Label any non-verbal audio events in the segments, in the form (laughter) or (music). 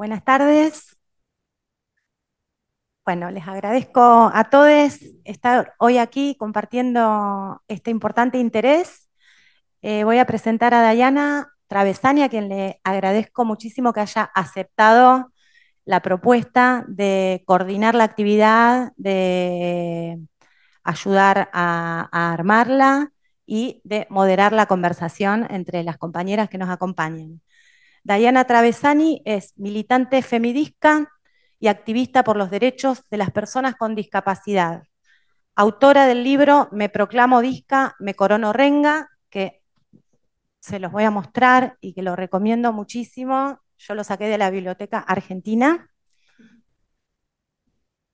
Buenas tardes. Bueno, les agradezco a todos estar hoy aquí compartiendo este importante interés. Eh, voy a presentar a Dayana Travesania, a quien le agradezco muchísimo que haya aceptado la propuesta de coordinar la actividad, de ayudar a, a armarla y de moderar la conversación entre las compañeras que nos acompañan. Dayana Travesani es militante femidisca y activista por los derechos de las personas con discapacidad. Autora del libro Me proclamo disca, me corono renga, que se los voy a mostrar y que lo recomiendo muchísimo. Yo lo saqué de la Biblioteca Argentina.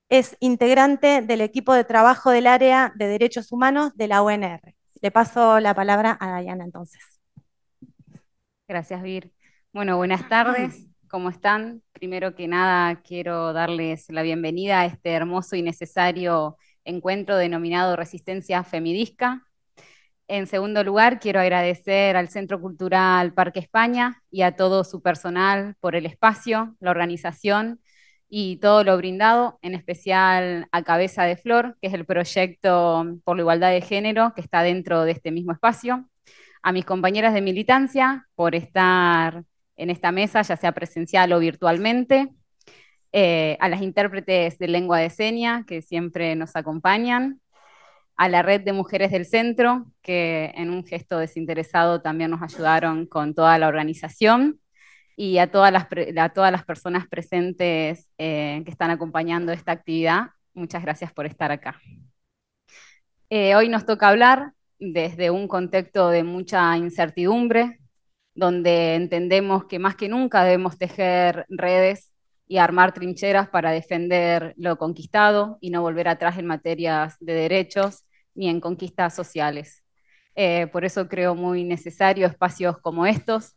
Es integrante del equipo de trabajo del área de derechos humanos de la UNR. Le paso la palabra a Dayana entonces. Gracias, Vir. Bueno, buenas tardes, ¿cómo están? Primero que nada, quiero darles la bienvenida a este hermoso y necesario encuentro denominado Resistencia Femidisca. En segundo lugar, quiero agradecer al Centro Cultural Parque España y a todo su personal por el espacio, la organización y todo lo brindado, en especial a Cabeza de Flor, que es el proyecto por la igualdad de género que está dentro de este mismo espacio, a mis compañeras de militancia por estar en esta mesa, ya sea presencial o virtualmente, eh, a las intérpretes de lengua de seña que siempre nos acompañan, a la red de mujeres del centro, que en un gesto desinteresado también nos ayudaron con toda la organización, y a todas las, personas presentes eh, que están acompañando esta actividad. Muchas gracias por estar acá. Eh, hoy nos toca hablar desde un contexto de mucha incertidumbre, donde entendemos que más que nunca debemos tejer redes y armar trincheras para defender lo conquistado y no volver atrás en materias de derechos ni en conquistas sociales. Eh, por eso creo muy necesario espacios como estos,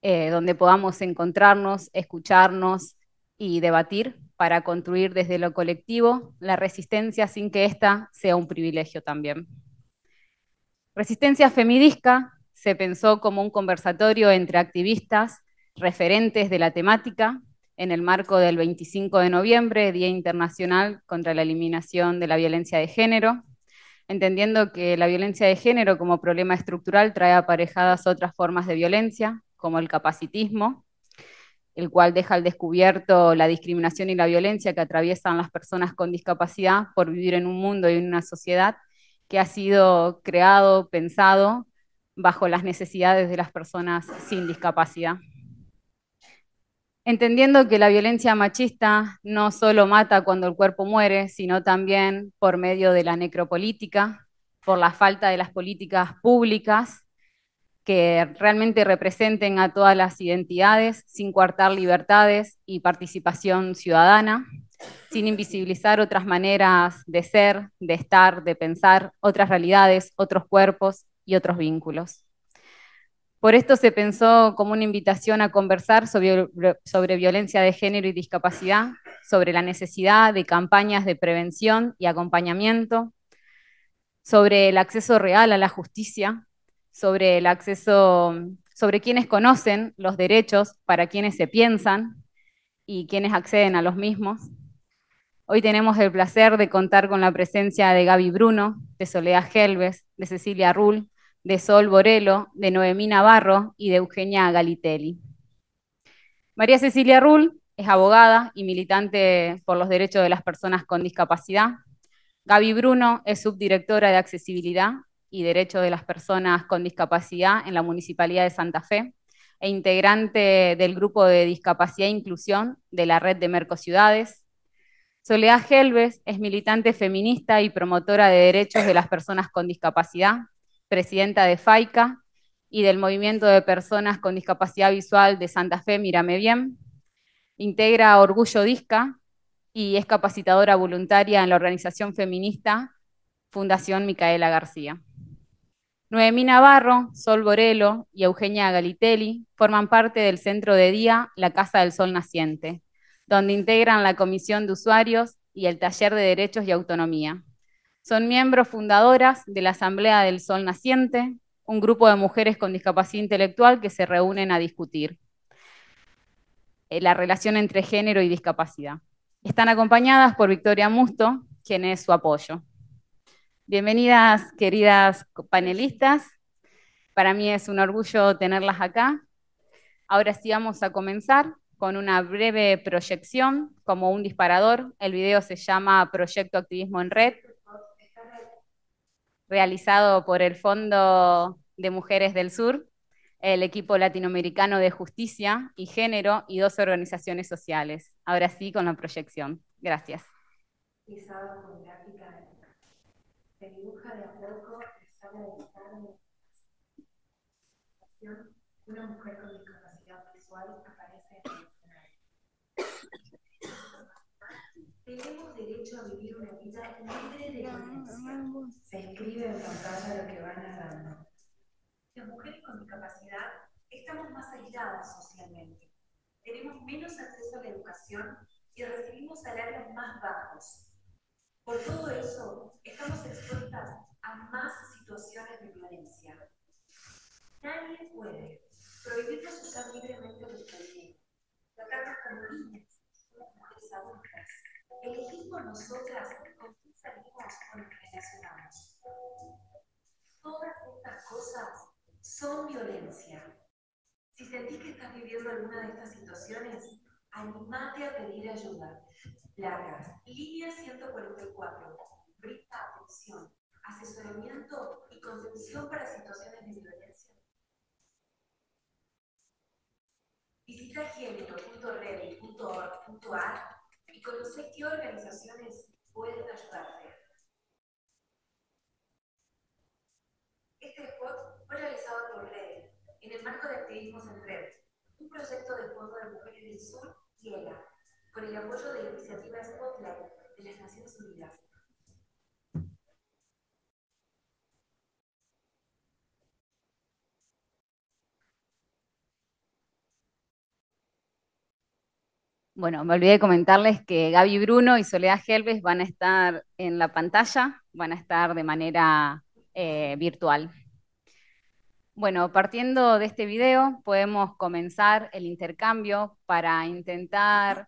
eh, donde podamos encontrarnos, escucharnos y debatir para construir desde lo colectivo la resistencia sin que ésta sea un privilegio también. Resistencia Femidisca se pensó como un conversatorio entre activistas referentes de la temática en el marco del 25 de noviembre, Día Internacional contra la Eliminación de la Violencia de Género, entendiendo que la violencia de género como problema estructural trae aparejadas otras formas de violencia, como el capacitismo, el cual deja al descubierto la discriminación y la violencia que atraviesan las personas con discapacidad por vivir en un mundo y en una sociedad que ha sido creado, pensado bajo las necesidades de las personas sin discapacidad. Entendiendo que la violencia machista no solo mata cuando el cuerpo muere, sino también por medio de la necropolítica, por la falta de las políticas públicas que realmente representen a todas las identidades, sin coartar libertades y participación ciudadana, sin invisibilizar otras maneras de ser, de estar, de pensar, otras realidades, otros cuerpos, y otros vínculos. Por esto se pensó como una invitación a conversar sobre, violencia de género y discapacidad, sobre la necesidad de campañas de prevención y acompañamiento, sobre el acceso real a la justicia, sobre el acceso, sobre quienes conocen los derechos para quienes se piensan y quienes acceden a los mismos. Hoy tenemos el placer de contar con la presencia de Gaby Bruno, de Soledad Helves, de Cecilia Rull, de Sol Borello, de Noemí Navarro y de Eugenia Galitelli. María Cecilia Rull es abogada y militante por los derechos de las personas con discapacidad. Gaby Bruno es subdirectora de accesibilidad y derechos de las personas con discapacidad en la Municipalidad de Santa Fe e integrante del grupo de discapacidad e inclusión de la red de Ciudades. Soledad Gelves es militante feminista y promotora de derechos de las personas con discapacidad presidenta de FAICA y del Movimiento de Personas con Discapacidad Visual de Santa Fe, Mírame Bien. Integra Orgullo Disca y es capacitadora voluntaria en la organización feminista Fundación Micaela García. Noemí Navarro, Sol Borelo y Eugenia Galitelli forman parte del centro de día La Casa del Sol Naciente, donde integran la Comisión de Usuarios y el Taller de Derechos y Autonomía. Son miembros fundadoras de la Asamblea del Sol Naciente, un grupo de mujeres con discapacidad intelectual que se reúnen a discutir eh, la relación entre género y discapacidad. Están acompañadas por Victoria Musto, quien es su apoyo. Bienvenidas, queridas panelistas. Para mí es un orgullo tenerlas acá. Ahora sí vamos a comenzar con una breve proyección como un disparador. El video se llama Proyecto Activismo en Red realizado por el Fondo de Mujeres del Sur, el equipo latinoamericano de justicia y género y dos organizaciones sociales. Ahora sí, con la proyección. Gracias. Tenemos derecho a vivir una vida libre de violencia. Se escribe en pantalla lo que van narrando. Las mujeres con discapacidad estamos más aisladas socialmente. Tenemos menos acceso a la educación y recibimos salarios más bajos. Por todo eso, estamos expuestas a más situaciones de violencia. Nadie puede prohibirnos usar libremente nuestro dinero, tratarnos como niñas, como mujeres adultas elegimos nosotras con quién salimos o nos relacionamos. Todas estas cosas son violencia. Si sentís que estás viviendo alguna de estas situaciones, animate a pedir ayuda. Largas. Línea 144. Brinda atención, asesoramiento y contención para situaciones de violencia. Visita higiénico.reddit.org.ar y conocer qué organizaciones pueden ayudarte. Este spot fue realizado por Red, en el marco de Activismos en Red, un proyecto de Fondo de Mujeres del Sur y ELA, con el apoyo de la iniciativa Spotlight de las Naciones Unidas. Bueno, me olvidé de comentarles que Gaby Bruno y Soledad Helves van a estar en la pantalla, van a estar de manera eh, virtual. Bueno, partiendo de este video, podemos comenzar el intercambio para intentar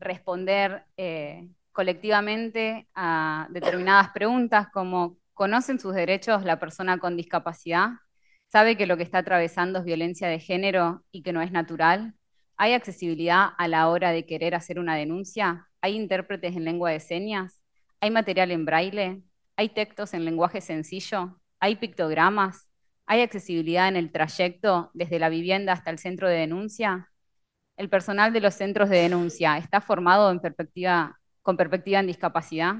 responder eh, colectivamente a determinadas preguntas como ¿conocen sus derechos la persona con discapacidad? ¿Sabe que lo que está atravesando es violencia de género y que no es natural? ¿Hay accesibilidad a la hora de querer hacer una denuncia? ¿Hay intérpretes en lengua de señas? ¿Hay material en braille? ¿Hay textos en lenguaje sencillo? ¿Hay pictogramas? ¿Hay accesibilidad en el trayecto desde la vivienda hasta el centro de denuncia? ¿El personal de los centros de denuncia está formado con perspectiva en discapacidad?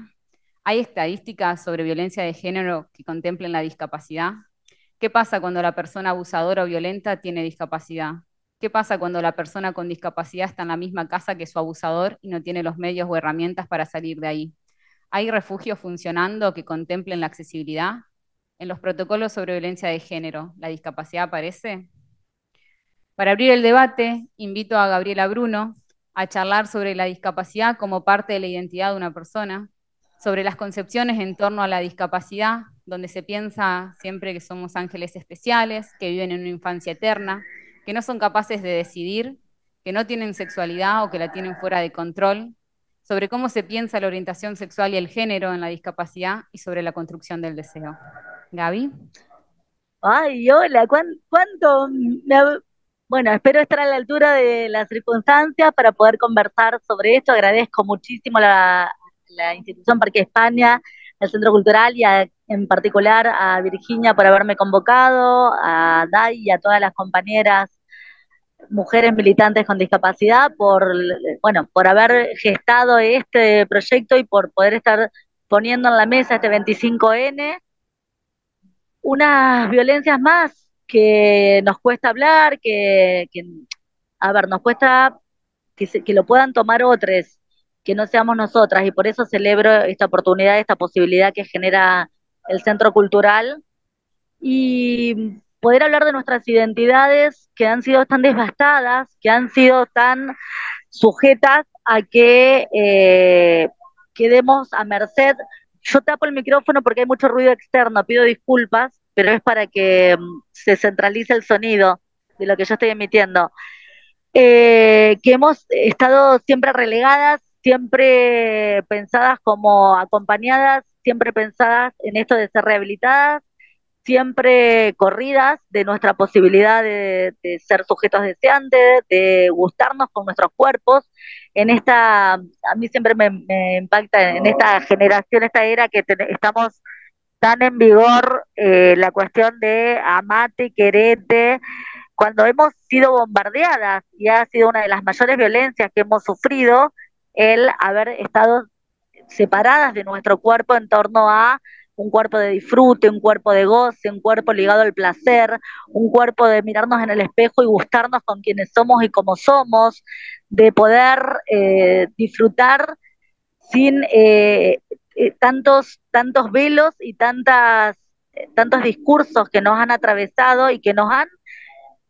¿Hay estadísticas sobre violencia de género que contemplen la discapacidad? ¿Qué pasa cuando la persona abusadora o violenta tiene discapacidad? ¿Qué pasa cuando la persona con discapacidad está en la misma casa que su abusador y no tiene los medios o herramientas para salir de ahí? ¿Hay refugios funcionando que contemplen la accesibilidad? ¿En los protocolos sobre violencia de género la discapacidad aparece? Para abrir el debate, invito a Gabriela Bruno a charlar sobre la discapacidad como parte de la identidad de una persona, sobre las concepciones en torno a la discapacidad, donde se piensa siempre que somos ángeles especiales, que viven en una infancia eterna, que no son capaces de decidir, que no tienen sexualidad o que la tienen fuera de control, sobre cómo se piensa la orientación sexual y el género en la discapacidad y sobre la construcción del deseo. Gaby. Ay, hola, ¿cuánto? Bueno, espero estar a la altura de las circunstancias para poder conversar sobre esto. Agradezco muchísimo la, la institución Parque España, al Centro Cultural y en particular a Virginia por haberme convocado, a Dai y a todas las compañeras mujeres militantes con discapacidad por, bueno, por haber gestado este proyecto y por poder estar poniendo en la mesa este 25N unas violencias más que nos cuesta hablar, que, a ver, nos cuesta que, que lo puedan tomar otras, que no seamos nosotras, y por eso celebro esta oportunidad, esta posibilidad que genera el Centro Cultural. Y poder hablar de nuestras identidades que han sido tan devastadas, que han sido tan sujetas a que eh, quedemos a merced. Yo tapo el micrófono porque hay mucho ruido externo, pido disculpas, pero es para que mm, se centralice el sonido de lo que yo estoy emitiendo. Eh, que hemos estado siempre relegadas, siempre pensadas como acompañadas, siempre pensadas en esto de ser rehabilitadas siempre corridas de nuestra posibilidad de, ser sujetos deseantes, de gustarnos con nuestros cuerpos. En esta, a mí siempre me, impacta en esta generación, esta era que estamos tan en vigor eh, la cuestión de amate, querete, cuando hemos sido bombardeadas y ha sido una de las mayores violencias que hemos sufrido el haber estado separadas de nuestro cuerpo en torno a un cuerpo de disfrute, un cuerpo de goce, un cuerpo ligado al placer, un cuerpo de mirarnos en el espejo y gustarnos con quienes somos y como somos, de poder eh, disfrutar sin eh, eh, tantos, tantos velos y tantas, tantos discursos que nos han atravesado y que nos han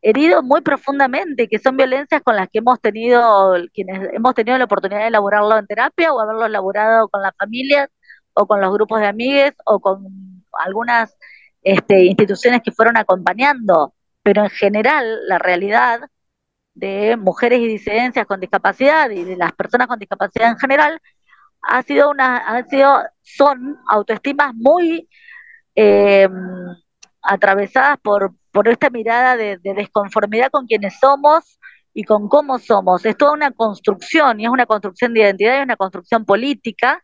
herido muy profundamente, que son violencias con las que hemos tenido, quienes hemos tenido la oportunidad de elaborarlo en terapia o haberlo elaborado con la familia o con los grupos de amigues o con algunas este, instituciones que fueron acompañando, pero en general la realidad de mujeres y disidencias con discapacidad y de las personas con discapacidad en general ha sido una, ha sido, son autoestimas muy em, atravesadas por, esta mirada de, desconformidad con quienes somos y con cómo somos. Es toda una construcción, y es una construcción de identidad y una construcción política,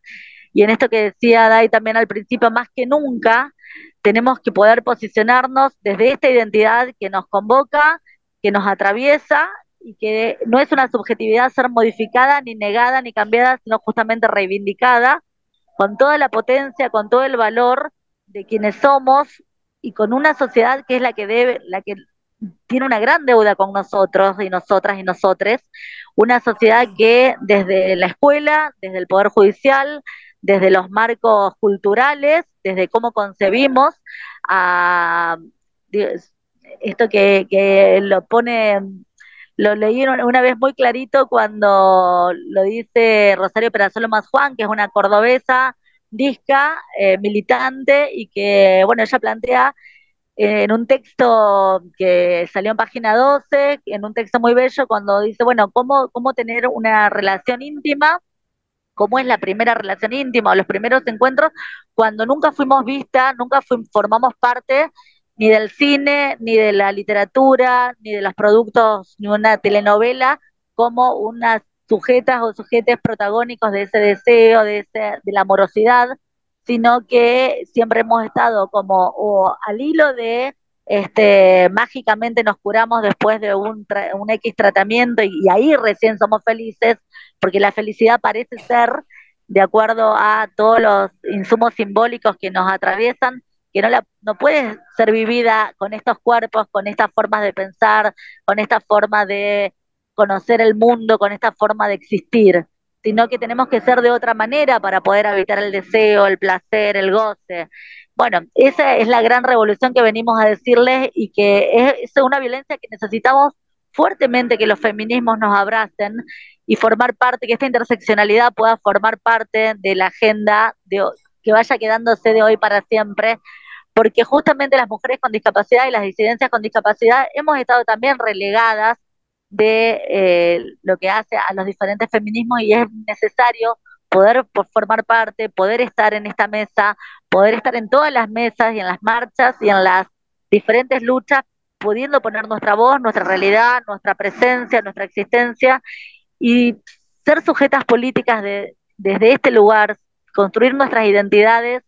y en esto que decía Dai también al principio, más que nunca tenemos que poder posicionarnos desde esta identidad que nos convoca, que nos atraviesa y que no es una subjetividad ser modificada, ni negada, ni cambiada, sino justamente reivindicada, con toda la potencia, con todo el valor de quienes somos y con una sociedad que es la que debe, la que tiene una gran deuda con nosotros y nosotras y nosotres, una sociedad que desde la escuela, desde el poder judicial, desde los marcos culturales, desde cómo concebimos, esto que, lo pone, lo leí una vez muy clarito cuando lo dice Rosario Perazolo Más Juan, que es una cordobesa disca, eh, militante, y que, bueno, ella plantea eh, en un texto que salió en página 12, en un texto muy bello, cuando dice, bueno, cómo, cómo tener una relación íntima Cómo es la primera relación íntima o los primeros encuentros, cuando nunca fuimos vistas, nunca formamos parte ni del cine, ni de la literatura, ni de los productos, ni una telenovela, como unas sujetas o sujetes protagónicos de ese deseo, de, ese, de la amorosidad, sino que siempre hemos estado como al hilo de este, mágicamente nos curamos después de un, un X tratamiento y, ahí recién somos felices, porque la felicidad parece ser, de acuerdo a todos los insumos simbólicos que nos atraviesan, que no, la, no puede ser vivida con estos cuerpos, con estas formas de pensar, con esta forma de conocer el mundo, con esta forma de existir, sino que tenemos que ser de otra manera para poder habitar el deseo, el placer, el goce. Bueno, esa es la gran revolución que venimos a decirles y que es una violencia que necesitamos fuertemente que los feminismos nos abracen y formar parte, que esta interseccionalidad pueda formar parte de la agenda de, que vaya quedándose de hoy para siempre, porque justamente las mujeres con discapacidad y las disidencias con discapacidad hemos estado también relegadas de eh, lo que hace a los diferentes feminismos y es necesario poder formar parte, poder estar en esta mesa, poder estar en todas las mesas y en las marchas y en las diferentes luchas, pudiendo poner nuestra voz, nuestra realidad, nuestra presencia, nuestra existencia y ser sujetas políticas de, desde este lugar, construir nuestras identidades,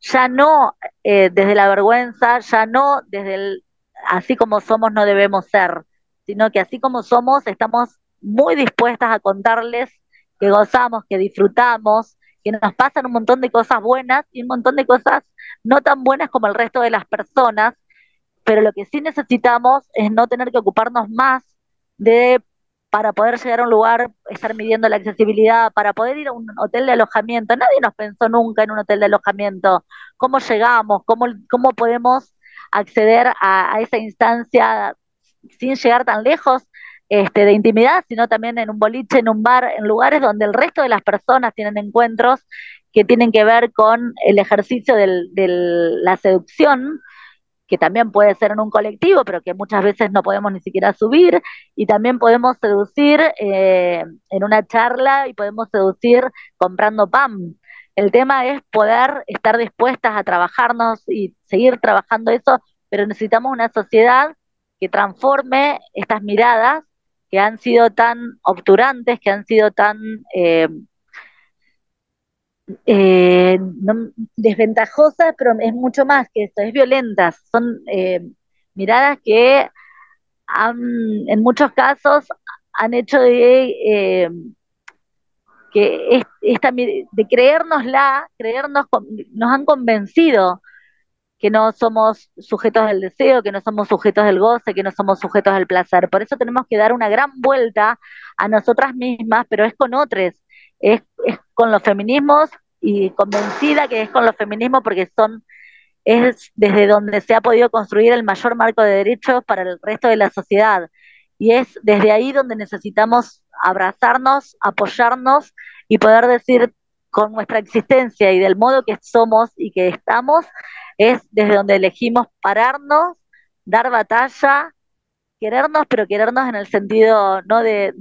ya no eh, desde la vergüenza, ya no desde el así como somos no debemos ser, sino que así como somos estamos muy dispuestas a contarles que gozamos, que disfrutamos, que nos pasan un montón de cosas buenas y un montón de cosas no tan buenas como el resto de las personas, pero lo que sí necesitamos es no tener que ocuparnos más de para poder llegar a un lugar, estar midiendo la accesibilidad, para poder ir a un hotel de alojamiento. Nadie nos pensó nunca en un hotel de alojamiento, cómo llegamos, cómo, cómo podemos acceder a, a esa instancia sin llegar tan lejos este, de intimidad, sino también en un boliche, en un bar, en lugares donde el resto de las personas tienen encuentros que tienen que ver con el ejercicio de la seducción, que también puede ser en un colectivo, pero que muchas veces no podemos ni siquiera subir, y también podemos seducir eh, en una charla y podemos seducir comprando pan. El tema es poder estar dispuestas a trabajarnos y seguir trabajando eso, pero necesitamos una sociedad que transforme estas miradas que han sido tan obturantes, que han sido tan eh, eh desventajosas, pero es mucho más que eso, es violentas, son eh, miradas que en muchos casos han hecho de eh, que de creérnosla, creernos, nos han convencido que no somos sujetos del deseo, que no somos sujetos del goce, que no somos sujetos del placer. Por eso tenemos que dar una gran vuelta a nosotras mismas, pero es con otros, es, con los feminismos y convencida que es con los feminismos porque son es desde donde se ha podido construir el mayor marco de derechos para el resto de la sociedad. Y es desde ahí donde necesitamos abrazarnos, apoyarnos y poder decir con nuestra existencia y del modo que somos y que estamos, es desde donde elegimos pararnos, dar batalla, querernos, pero querernos en el sentido no de,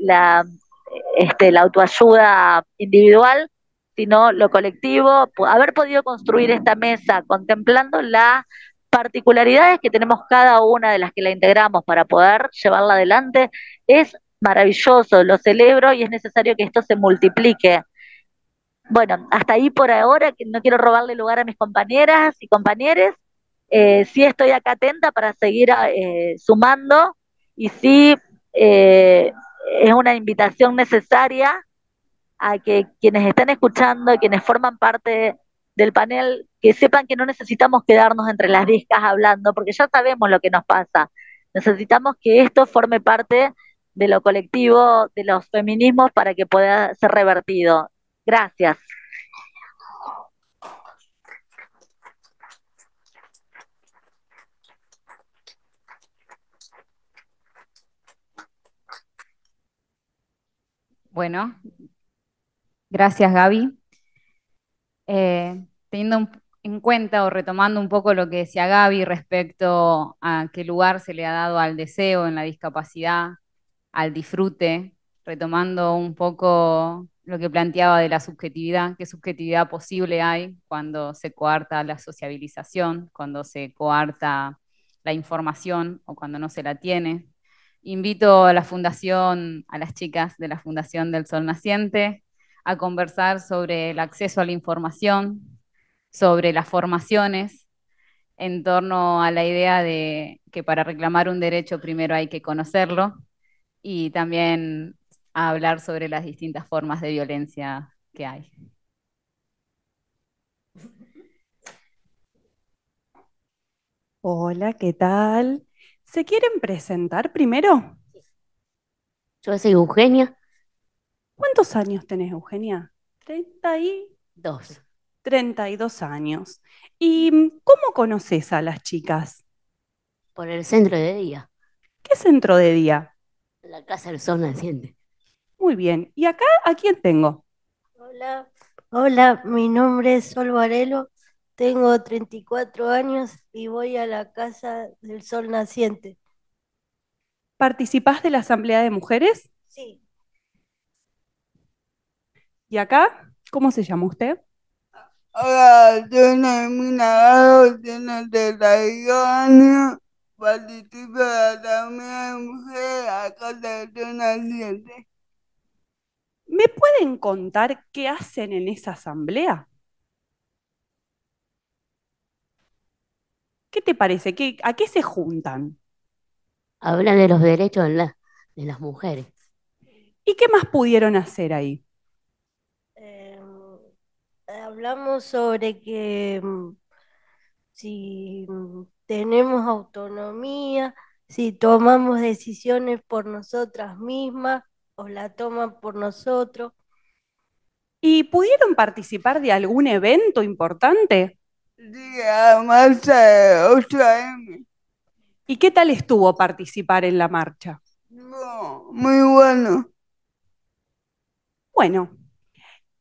la, este, la autoayuda individual, sino lo colectivo, haber podido construir esta mesa contemplando las particularidades que tenemos cada una de las que la integramos para poder llevarla adelante, es maravilloso, lo celebro y es necesario que esto se multiplique bueno, hasta ahí por ahora, que no quiero robarle lugar a mis compañeras y compañeros. Eh, sí estoy acá atenta para seguir ah, eh, sumando y sí eh, es una invitación necesaria a que quienes están escuchando, quienes forman parte del panel, que sepan que no necesitamos quedarnos entre las discas hablando, porque ya sabemos lo que nos pasa. Necesitamos que esto forme parte de lo colectivo, de los feminismos, para que pueda ser revertido. Gracias. Bueno, gracias Gaby. Eh, teniendo en cuenta o retomando un poco lo que decía Gaby respecto a qué lugar se le ha dado al deseo en la discapacidad, al disfrute, retomando un poco lo que planteaba de la subjetividad, qué subjetividad posible hay cuando se coarta la sociabilización, cuando se coarta la información o cuando no se la tiene. Invito a la fundación, a las chicas de la Fundación del Sol Naciente, a conversar sobre el acceso a la información, sobre las formaciones, en torno a la idea de que para reclamar un derecho primero hay que conocerlo y también a hablar sobre las distintas formas de violencia que hay. Hola, ¿qué tal? ¿Se quieren presentar primero? Yo soy Eugenia. ¿Cuántos años tenés, Eugenia? 32. 32 años. ¿Y cómo conoces a las chicas? Por el centro de día. ¿Qué centro de día? La Casa del Sol Naciente. Muy bien. ¿Y acá a quién tengo? Hola, hola, mi nombre es Sol Varelo, tengo 34 años y voy a la Casa del Sol Naciente. ¿Participás de la Asamblea de Mujeres? Sí. ¿Y acá? ¿Cómo se llama usted? Hola, yo soy Minagado, tengo 32 años, participo de la Asamblea de Mujeres, del Sol Naciente. ¿Me pueden contar qué hacen en esa asamblea? ¿Qué te parece? ¿A qué se juntan? Hablan de los derechos de, las mujeres. ¿Y qué más pudieron hacer ahí? Eh, hablamos sobre que mm, si mm, tenemos autonomía, si tomamos decisiones por nosotras mismas, la toman por nosotros. ¿Y pudieron participar de algún evento importante? marcha m ¿Y qué tal estuvo participar en la marcha? No, muy bueno. Bueno,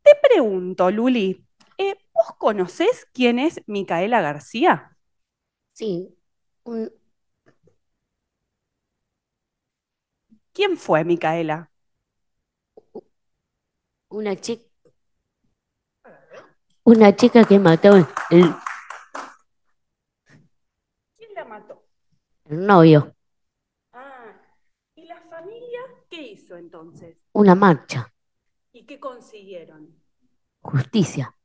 te pregunto, Luli, eh, ¿vos conocés quién es Micaela García? Sí. ¿Quién fue Micaela? Una chica. Una chica que mató. El, ¿Quién la mató? El novio. Ah, ¿y la familia qué hizo entonces? Una marcha. ¿Y qué consiguieron? Justicia.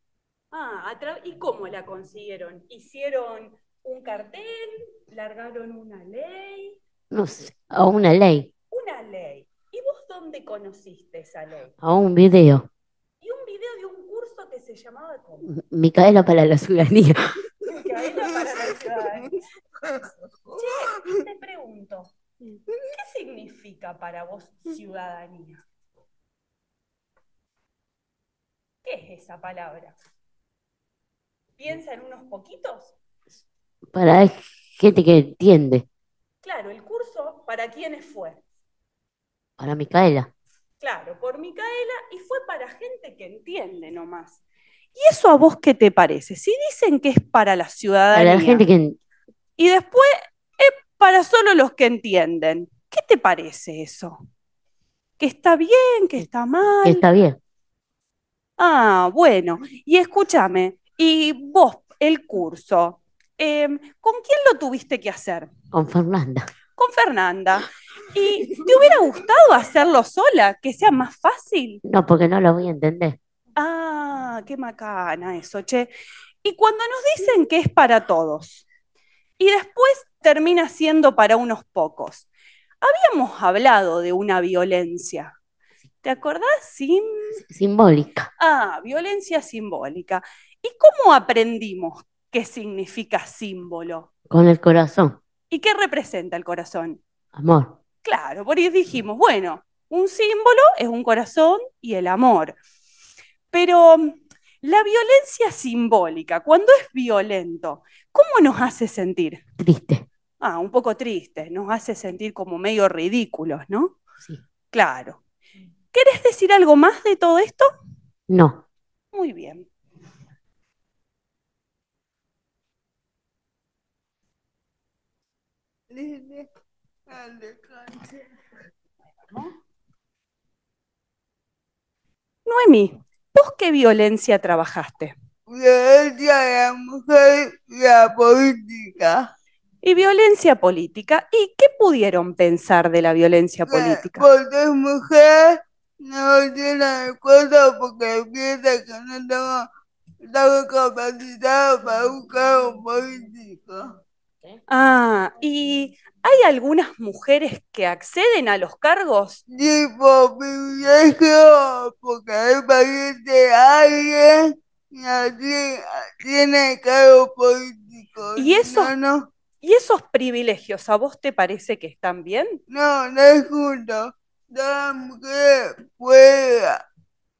Ah, ¿y cómo la consiguieron? ¿Hicieron un cartel? ¿Largaron una ley? No sé, o una ley. Una ley dónde conociste esa ley? A un video. Y un video de un curso que se llamaba ¿cómo? Micaela para la ciudadanía. Micaela para la ciudadanía. che, te pregunto, ¿qué significa para vos ciudadanía? ¿Qué es esa palabra? ¿Piensa en unos poquitos? Para gente que entiende. Claro, el curso, ¿para quiénes fue? Para Micaela. Claro, por Micaela y fue para gente que entiende nomás. ¿Y eso a vos qué te parece? Si dicen que es para la ciudadanía. Para la gente que. Y después es para solo los que entienden. ¿Qué te parece eso? ¿Que está bien? ¿Que está mal? Está bien. Ah, bueno. Y escúchame, y vos, el curso, eh, ¿con quién lo tuviste que hacer? Con Fernanda. Con Fernanda. ¿Y te hubiera gustado hacerlo sola? Que sea más fácil. No, porque no lo voy a entender. Ah, qué macana eso, che. Y cuando nos dicen que es para todos y después termina siendo para unos pocos. Habíamos hablado de una violencia. ¿Te acordás? Sim... Simbólica. Ah, violencia simbólica. ¿Y cómo aprendimos qué significa símbolo? Con el corazón. ¿Y qué representa el corazón? Amor. Claro, por ahí dijimos, bueno, un símbolo es un corazón y el amor. Pero mm, la violencia simbólica, cuando es violento, ¿cómo nos hace sentir? Triste. Ah, un poco triste, nos hace sentir como medio ridículos, ¿no? Sí. Claro. ¿Querés decir algo más de todo esto? No. Muy bien. Noemí, Noemi, ¿vos qué violencia trabajaste? Violencia de la mujer y la política. Y violencia política. ¿Y qué pudieron pensar de la violencia política? Porque es mujer, no tiene respuesta porque piensa que no tengo, tengo capacidad para un político. Ah, ¿y hay algunas mujeres que acceden a los cargos? Sí, por privilegio, porque alguien y tiene cargo políticos. ¿Y eso? No, ¿Y esos privilegios a vos te parece que están bien? No, no es justo. La mujer puede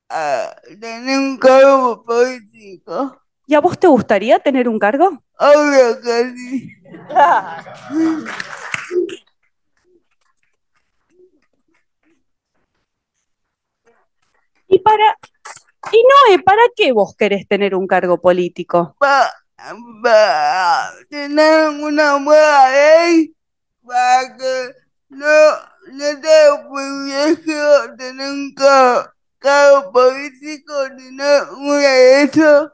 ah, tener un cargo político. ¿Y a vos te gustaría tener un cargo? Obvio que sí. Y para. Y Noé, eh, ¿para qué vos querés tener un cargo político? Para, tener una buena ley, ¿eh? para que no, no te privilegio tener un cargo, cargo político, tener un derecho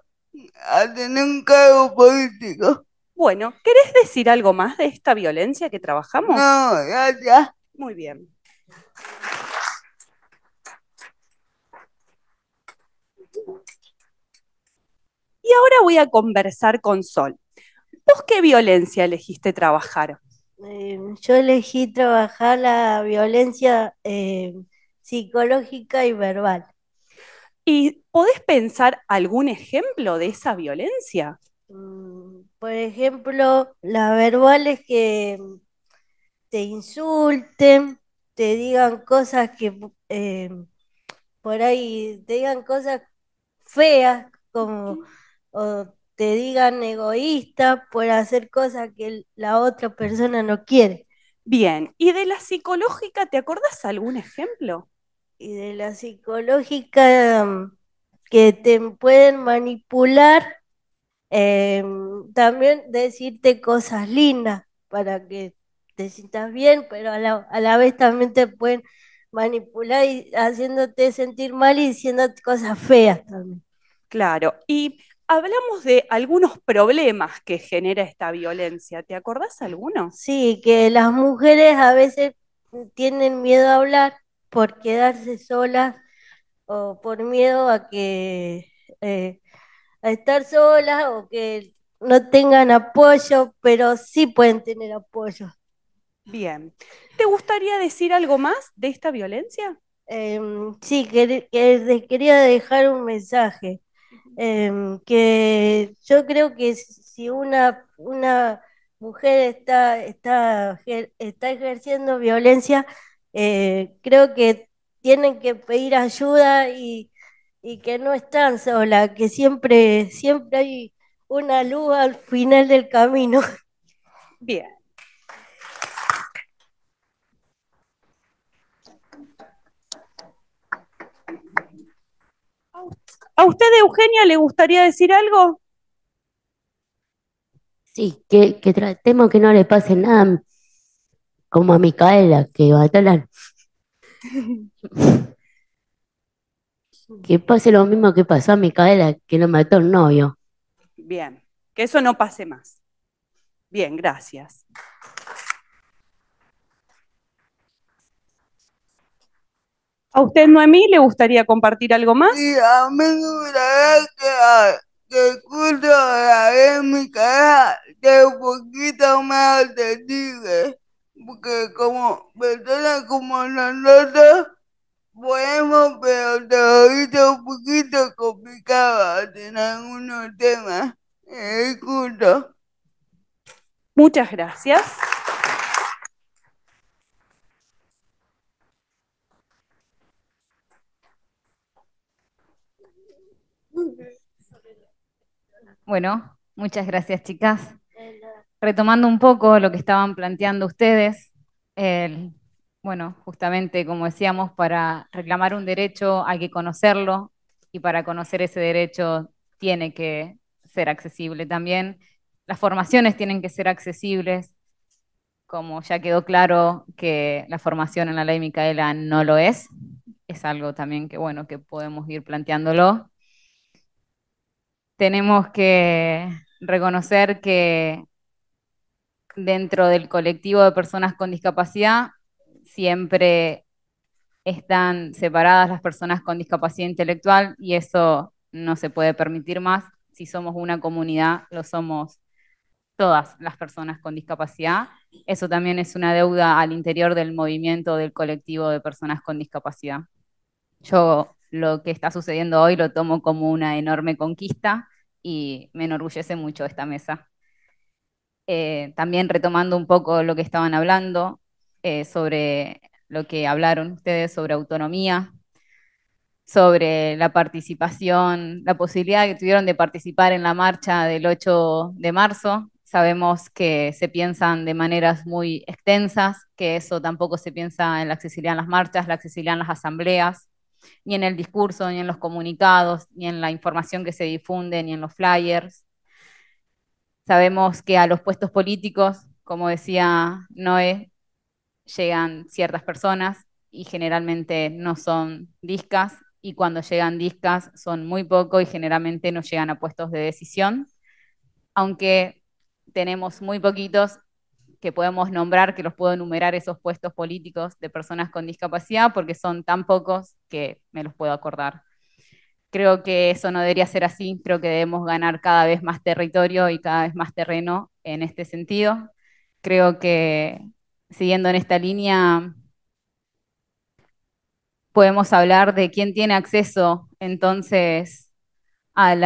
a tener un cargo político. Bueno, ¿querés decir algo más de esta violencia que trabajamos? No, gracias. Muy bien. Y ahora voy a conversar con Sol. ¿Vos qué violencia elegiste trabajar? Em, yo elegí trabajar la violencia em, psicológica y verbal. ¿Y podés pensar algún ejemplo de esa violencia? Mm, por ejemplo, la verbal es que te insulten, te digan cosas que em, por ahí, te digan cosas feas, como o te digan egoísta por hacer cosas que la otra persona no quiere. Bien, ¿y de la psicológica te acordás algún ejemplo? y de la psicológica mm, que te pueden manipular, em, también decirte cosas lindas para que te sientas bien, pero a la, vez también te pueden manipular y haciéndote sentir mal y diciéndote cosas feas también. Claro, y hablamos de algunos problemas que genera esta violencia. ¿Te acordás alguno? Sí, que las mujeres a veces tienen miedo a hablar por quedarse solas o por miedo a que eh, a estar solas o que no tengan apoyo, pero sí pueden tener apoyo. Bien. ¿Te gustaría decir algo más de esta violencia? Em, sí, quería dejar un mensaje. Em, que yo creo que si una, mujer está ejerciendo violencia, eh, creo que tienen que pedir ayuda y, que no están sola, que siempre, siempre hay una luz al final del camino. (laughs) Bien. ¿A usted, Eugenia, le gustaría decir algo? Sí, que, que tratemos que no le pase nada como a Micaela, que va a talar. que pase lo mismo que pasó a Micaela, que lo mató el novio. Bien, que eso no pase más. Bien, gracias. ¿A usted, no a mí le gustaría compartir algo más? Sí, a mí me gustaría que, el culto de la Micaela un poquito más auténtico porque como personas como nosotros podemos, pero todavía un poquito complicado en algunos temas Es eh, Muchas gracias. Bueno, muchas gracias chicas retomando un poco lo que estaban planteando ustedes, bueno, justamente como decíamos, para reclamar un derecho hay que conocerlo y para conocer ese derecho tiene que ser accesible también. Las formaciones tienen que ser accesibles, como ya quedó claro que la formación en la ley Micaela no lo es, es algo también que bueno, que podemos ir planteándolo. Tenemos que reconocer que dentro del colectivo de personas con discapacidad siempre están separadas las personas con discapacidad intelectual y eso no se puede permitir más. Si somos una comunidad, lo somos todas las personas con discapacidad. Eso también es una deuda al interior del movimiento del colectivo de personas con discapacidad. Yo lo que está sucediendo hoy lo tomo como una enorme conquista y me enorgullece mucho esta mesa. Eh, también retomando un poco lo que estaban hablando, eh, sobre lo que hablaron ustedes sobre autonomía, sobre la participación, la posibilidad que tuvieron de participar en la marcha del 8 de marzo. Sabemos que se piensan de maneras muy extensas, que eso tampoco se piensa en la accesibilidad en las marchas, la accesibilidad en las asambleas, ni en el discurso, ni en los comunicados, ni en la información que se difunde, ni en los flyers. Sabemos que a los puestos políticos, como decía Noé, llegan ciertas personas y generalmente no son discas y cuando llegan discas son muy pocos y generalmente no llegan a puestos de decisión, aunque tenemos muy poquitos que podemos nombrar, que los puedo enumerar esos puestos políticos de personas con discapacidad, porque son tan pocos que me los puedo acordar. Creo que eso no debería ser así, creo que debemos ganar cada vez más territorio y cada vez más terreno en este sentido. Creo que siguiendo en esta línea, podemos hablar de quién tiene acceso entonces al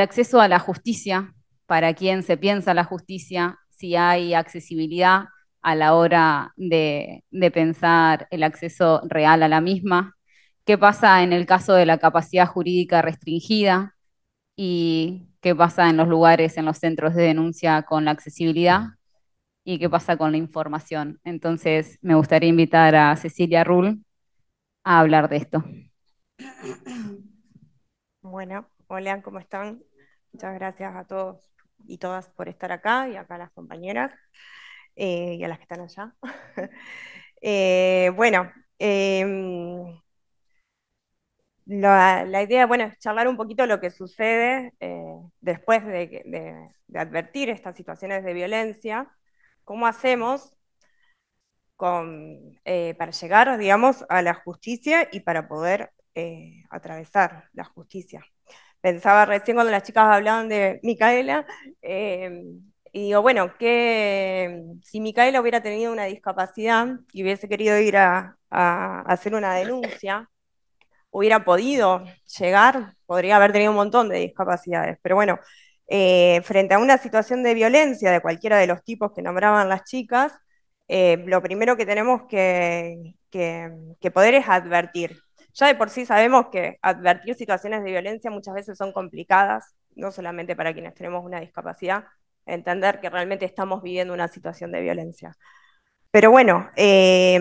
acceso a la justicia, para quién se piensa la justicia, si hay accesibilidad a la hora de pensar el acceso real a la misma qué pasa en el caso de la capacidad jurídica restringida y qué pasa en los lugares, en los centros de denuncia con la accesibilidad y qué pasa con la información. Entonces, me gustaría invitar a Cecilia Rull a hablar de esto. Bueno, hola, ¿cómo están? Muchas gracias a todos y todas por estar acá y acá a las compañeras eh, y a las que están allá. (laughs) Eh, bueno, em, la, idea, es charlar un poquito lo que sucede eh, después de, advertir estas situaciones de violencia, cómo hacemos eh, para llegar, digamos, a la justicia y para poder eh, atravesar la justicia. Pensaba recién cuando las chicas hablaban de Micaela, em, y digo, bueno, que si Micaela hubiera tenido una discapacidad y hubiese querido ir a hacer una denuncia, hubiera podido llegar, podría haber tenido un montón de discapacidades. Pero bueno, eh, frente a una situación de violencia de cualquiera de los tipos que nombraban las chicas, eh, lo primero que tenemos que, que, poder es advertir. Ya de por sí sabemos que advertir situaciones de violencia muchas veces son complicadas, no solamente para quienes tenemos una discapacidad, entender que realmente estamos viviendo una situación de violencia. Pero bueno, eh,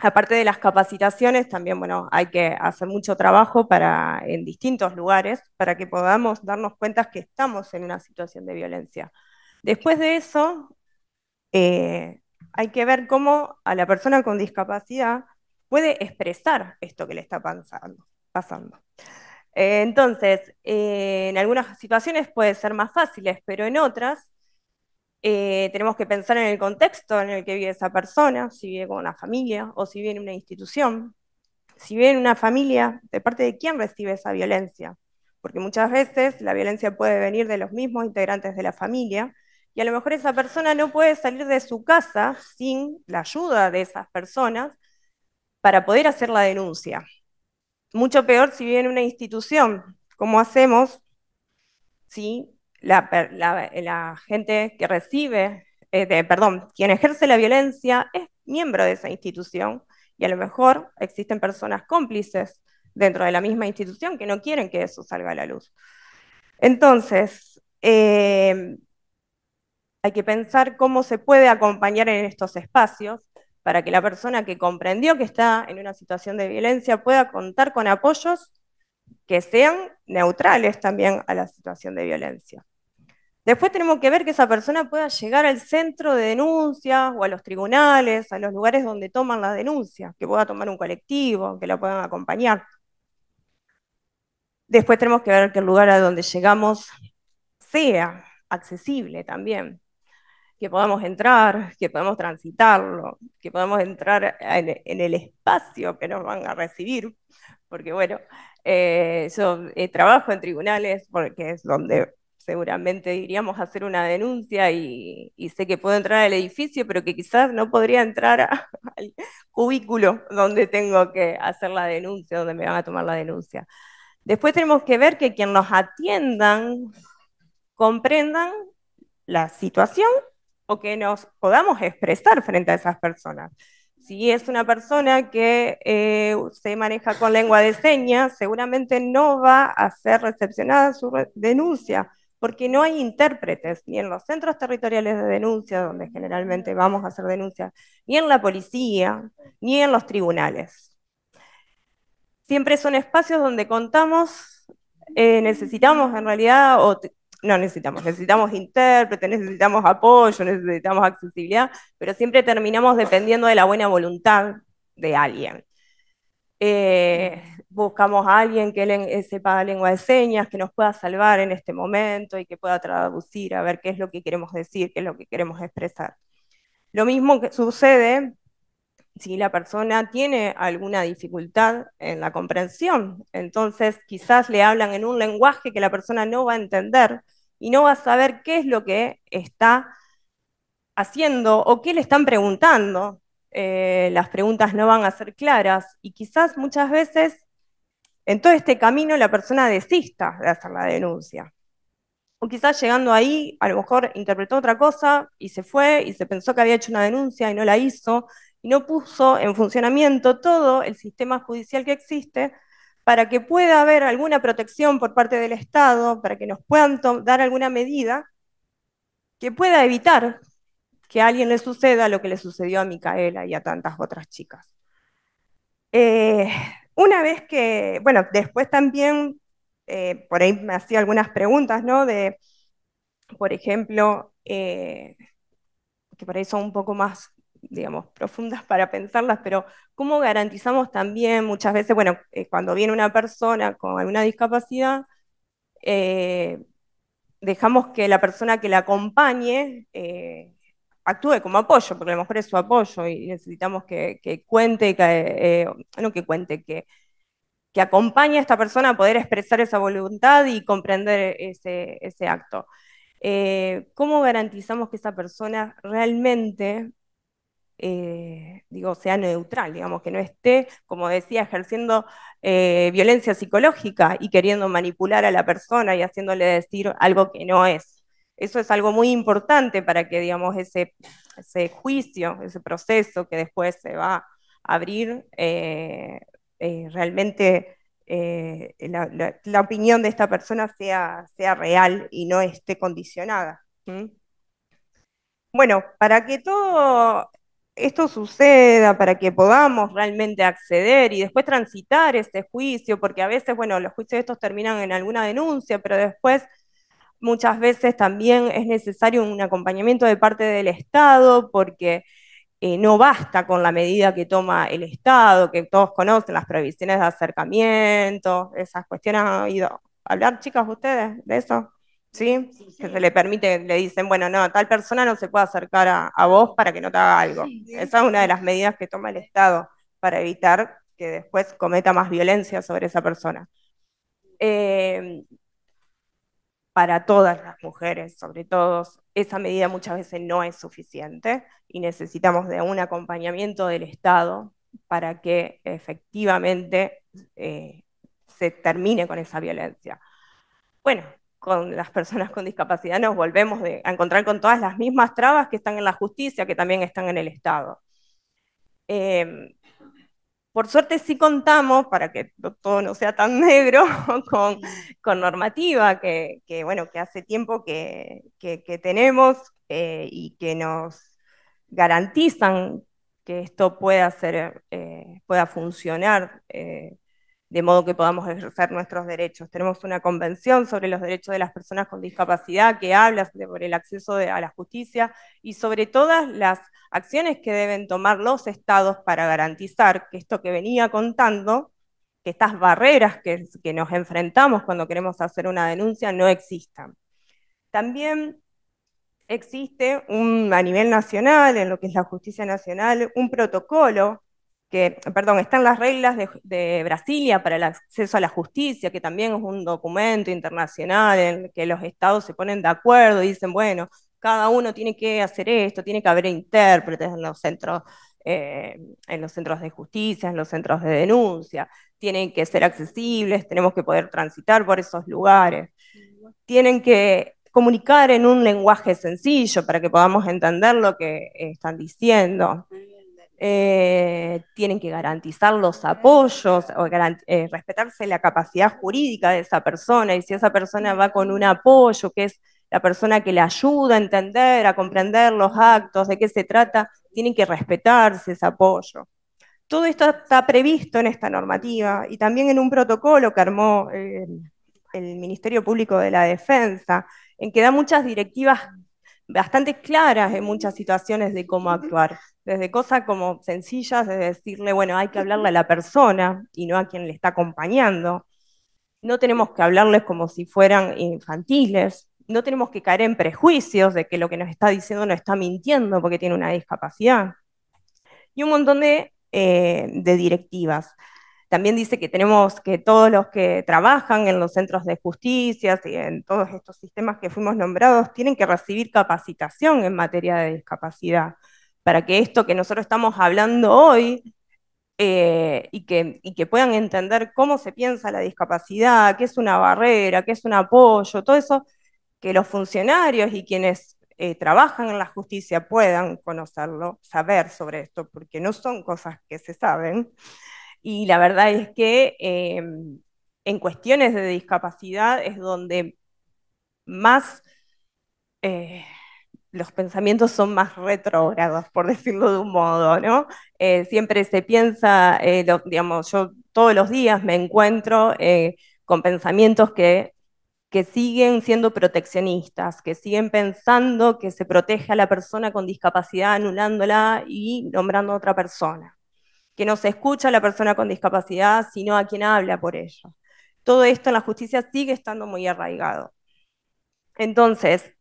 Aparte de las capacitaciones, también bueno, hay que hacer mucho trabajo para, en distintos lugares para que podamos darnos cuenta que estamos en una situación de violencia. Después de eso, eh, hay que ver cómo a la persona con discapacidad puede expresar esto que le está pasando. pasando. Eh, entonces, eh, en algunas situaciones puede ser más fáciles, pero en otras eh, tenemos que pensar en el contexto en el que vive esa persona, si vive con una familia o si vive en una institución. Si vive en una familia, ¿de parte de quién recibe esa violencia? Porque muchas veces la violencia puede venir de los mismos integrantes de la familia y a lo mejor esa persona no puede salir de su casa sin la ayuda de esas personas para poder hacer la denuncia. Mucho peor si vive en una institución. ¿Cómo hacemos Sí la, gente que recibe, eh, perdón, quien ejerce la violencia es miembro de esa institución y a lo mejor existen personas cómplices dentro de la misma institución que no quieren que eso salga a la luz. Entonces, em, hay que pensar cómo se puede acompañar en estos espacios para que la persona que comprendió que está en una situación de violencia pueda contar con apoyos que sean neutrales también a la situación de violencia. Después tenemos que ver que esa persona pueda llegar al centro de denuncias o a los tribunales, a los lugares donde toman las denuncias, que pueda tomar un colectivo, que la puedan acompañar. Después tenemos que ver que el lugar a donde llegamos sea accesible también, que podamos entrar, que podamos transitarlo, que podamos entrar en, el espacio que nos van a recibir, porque bueno, eh, yo eh, trabajo en tribunales porque es donde seguramente diríamos hacer una denuncia y, sé que puedo entrar al edificio, pero que quizás no podría entrar (laughs) al cubículo donde tengo que hacer la denuncia, donde me van a tomar la denuncia. Después tenemos que ver que quien nos atiendan comprendan la situación o que nos podamos expresar frente a esas personas. Si es una persona que eh, se maneja con lengua de señas, seguramente no va a ser recepcionada su denuncia, porque no hay intérpretes, ni en los centros territoriales de denuncia, donde generalmente vamos a hacer denuncias, ni en la policía, ni en los tribunales. Siempre son espacios donde contamos, eh, necesitamos en realidad, no necesitamos, necesitamos intérprete, necesitamos apoyo, necesitamos accesibilidad, pero siempre terminamos dependiendo de la buena voluntad de alguien. Eh, buscamos a alguien que eh, sepa lengua de señas, que nos pueda salvar en este momento y que pueda traducir a ver qué es lo que queremos decir, qué es lo que queremos expresar. Lo mismo que sucede si la persona tiene alguna dificultad en la comprensión. Entonces, quizás le hablan en un lenguaje que la persona no va a entender y no va a saber qué es lo que está haciendo o qué le están preguntando. Eh, las preguntas no van a ser claras y quizás muchas veces en todo este camino la persona desista de hacer la denuncia. O quizás llegando ahí, a lo mejor interpretó otra cosa y se fue y se pensó que había hecho una denuncia y no la hizo y no puso en funcionamiento todo el sistema judicial que existe para que pueda haber alguna protección por parte del Estado, para que nos puedan dar alguna medida que pueda evitar que a alguien le suceda lo que le sucedió a Micaela y a tantas otras chicas. Eh, una vez que, bueno, después también, eh, por ahí me hacía algunas preguntas, ¿no? De, por ejemplo, eh, que por ahí son un poco más digamos, profundas para pensarlas, pero ¿cómo garantizamos también muchas veces, bueno, eh, cuando viene una persona con alguna discapacidad, eh, dejamos que la persona que la acompañe eh, actúe como apoyo, porque a lo mejor es su apoyo y necesitamos que, cuente, que, no que cuente, que, que acompañe a esta persona a poder expresar esa voluntad y comprender ese, acto. ¿Cómo garantizamos que esa persona realmente eh, digo, sea neutral, digamos, que no esté, como decía, ejerciendo eh, violencia psicológica y queriendo manipular a la persona y haciéndole decir algo que no es. Eso es algo muy importante para que, digamos, ese, juicio, ese proceso que después se va a abrir, eh, realmente la, opinión de esta persona sea, sea real y no esté condicionada. Bueno, para que todo esto suceda, para que podamos realmente acceder y después transitar este juicio, porque a veces, bueno, los juicios estos terminan en alguna denuncia, pero después muchas veces también es necesario un acompañamiento de parte del Estado, porque eh, no basta con la medida que toma el Estado, que todos conocen, las previsiones de acercamiento, esas cuestiones han oído hablar, chicas, ustedes, de eso. ¿sí? Que se le permite, le dicen, bueno, no, tal persona no se puede acercar a, vos para que no te haga algo. Esa es una de las medidas que toma el Estado para evitar que después cometa más violencia sobre esa persona. Em, para todas las mujeres, sobre todo, esa medida muchas veces no es suficiente y necesitamos de un acompañamiento del Estado para que efectivamente eh, se termine con esa violencia. Bueno, con las personas con discapacidad nos volvemos a encontrar con todas las mismas trabas que están en la justicia, que también están en el Estado. Em, por suerte sí contamos, para que todo no sea tan (laughs) negro, con, normativa que, bueno, que hace tiempo que, tenemos eh, y que nos garantizan que esto pueda, ser, eh, pueda funcionar eh, de modo que podamos ejercer nuestros derechos. Tenemos una convención sobre los derechos de las personas con discapacidad que habla sobre el acceso a la justicia y sobre todas las acciones que deben tomar los estados para garantizar que esto que venía contando, que estas barreras que, nos enfrentamos cuando queremos hacer una denuncia no existan. También existe un, a nivel nacional, en lo que es la justicia nacional, un protocolo que, perdón, están las reglas de, Brasilia para el acceso a la justicia, que también es un documento internacional en el que los estados se ponen de acuerdo y dicen, bueno, cada uno tiene que hacer esto, tiene que haber intérpretes en los centros, eh, en los centros de justicia, en los centros de denuncia, tienen que ser accesibles, tenemos que poder transitar por esos lugares, tienen que comunicar en un lenguaje sencillo para que podamos entender lo que están diciendo. Eh, tienen que garantizar los apoyos, o eh, respetarse la capacidad jurídica de esa persona, y si esa persona va con un apoyo, que es la persona que le ayuda a entender, a comprender los actos, de qué se trata, tienen que respetarse ese apoyo. Todo esto está previsto en esta normativa y también en un protocolo que armó el, eh, el Ministerio Público de la Defensa, en que da muchas directivas bastante claras en muchas situaciones de cómo actuar, desde cosas como sencillas, de decirle, bueno, hay que hablarle a la persona y no a quien le está acompañando, no tenemos que hablarles como si fueran infantiles, no tenemos que caer en prejuicios de que lo que nos está diciendo no está mintiendo porque tiene una discapacidad, y un montón de eh, directivas. También dice que tenemos que todos los que trabajan en los centros de justicia y en todos estos sistemas que fuimos nombrados tienen que recibir capacitación en materia de discapacidad para que esto que nosotros estamos hablando hoy eh, y, que, puedan entender cómo se piensa la discapacidad, qué es una barrera, qué es un apoyo, todo eso, que los funcionarios y quienes eh, trabajan en la justicia puedan conocerlo, saber sobre esto, porque no son cosas que se saben. Y la verdad es que em, en cuestiones de discapacidad es donde más eh, los pensamientos son más retrógrados, por decirlo de un modo, ¿no? Eh, siempre se piensa, eh, digamos, yo todos los días me encuentro con pensamientos que que siguen siendo proteccionistas, que siguen pensando que se protege a la persona con discapacidad anulándola y nombrando a otra persona que no se escucha a la persona con discapacidad, sino a quien habla por ella. Todo esto en la justicia sigue estando muy arraigado. Entonces,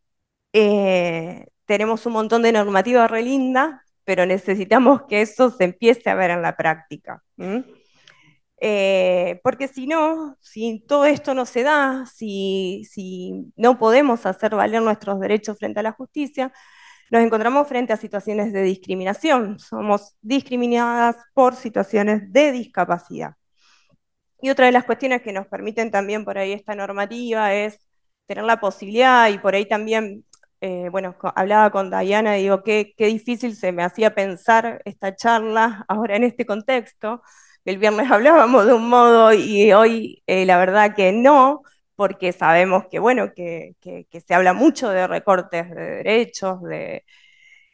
eh, tenemos un montón de normativa relinda pero necesitamos que eso se empiece a ver en la práctica. Eh, porque si no, si todo esto no se da, si no podemos hacer valer nuestros derechos frente a la justicia, nos encontramos frente a situaciones de discriminación. Somos discriminadas por situaciones de discapacidad. Y otra de las cuestiones que nos permiten también por ahí esta normativa es tener la posibilidad y por ahí también, eh, bueno, hablaba con Dayana y digo, qué, difícil se me hacía pensar esta charla (laughs) ahora en este contexto. El viernes (laughs) hablábamos de un modo y hoy eh, la verdad que no, porque sabemos que, bueno, que, se habla mucho de recortes de derechos, de,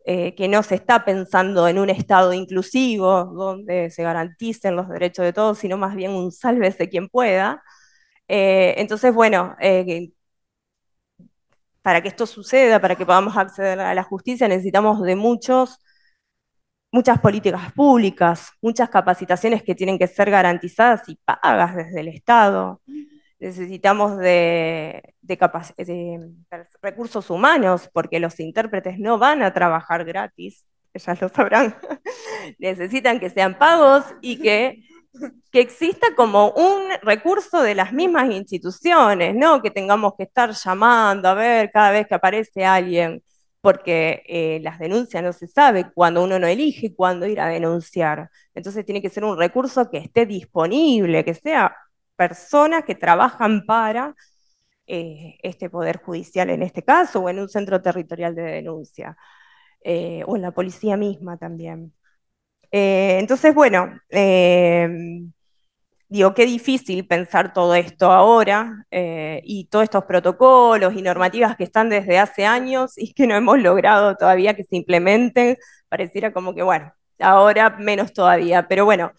eh, que no se está pensando en un Estado inclusivo donde se garanticen los derechos de todos, sino más bien un sálvese quien pueda. Eh, entonces, bueno, eh, para que esto suceda, para que podamos acceder a la justicia, necesitamos de muchos, muchas políticas públicas, muchas capacitaciones que tienen que ser garantizadas y pagas desde el Estado necesitamos de, recursos humanos, porque los intérpretes no van a trabajar gratis, ellas lo sabrán, (laughs) necesitan que sean pagos y que, que exista como un recurso de las mismas instituciones, ¿no? que tengamos que estar llamando a ver cada vez que aparece alguien, porque eh, las denuncias no se sabe cuando uno no elige cuándo ir a denunciar. Entonces tiene que ser un recurso que esté disponible, que sea personas que trabajan para eh, este Poder Judicial en este caso, o en un centro territorial de denuncia, eh, o en la policía misma también. Eh, entonces, bueno, digo, qué difícil pensar todo esto ahora y todos estos protocolos y normativas que están desde hace años y que no hemos logrado todavía que se implementen, pareciera como que, bueno, ahora menos todavía, pero bueno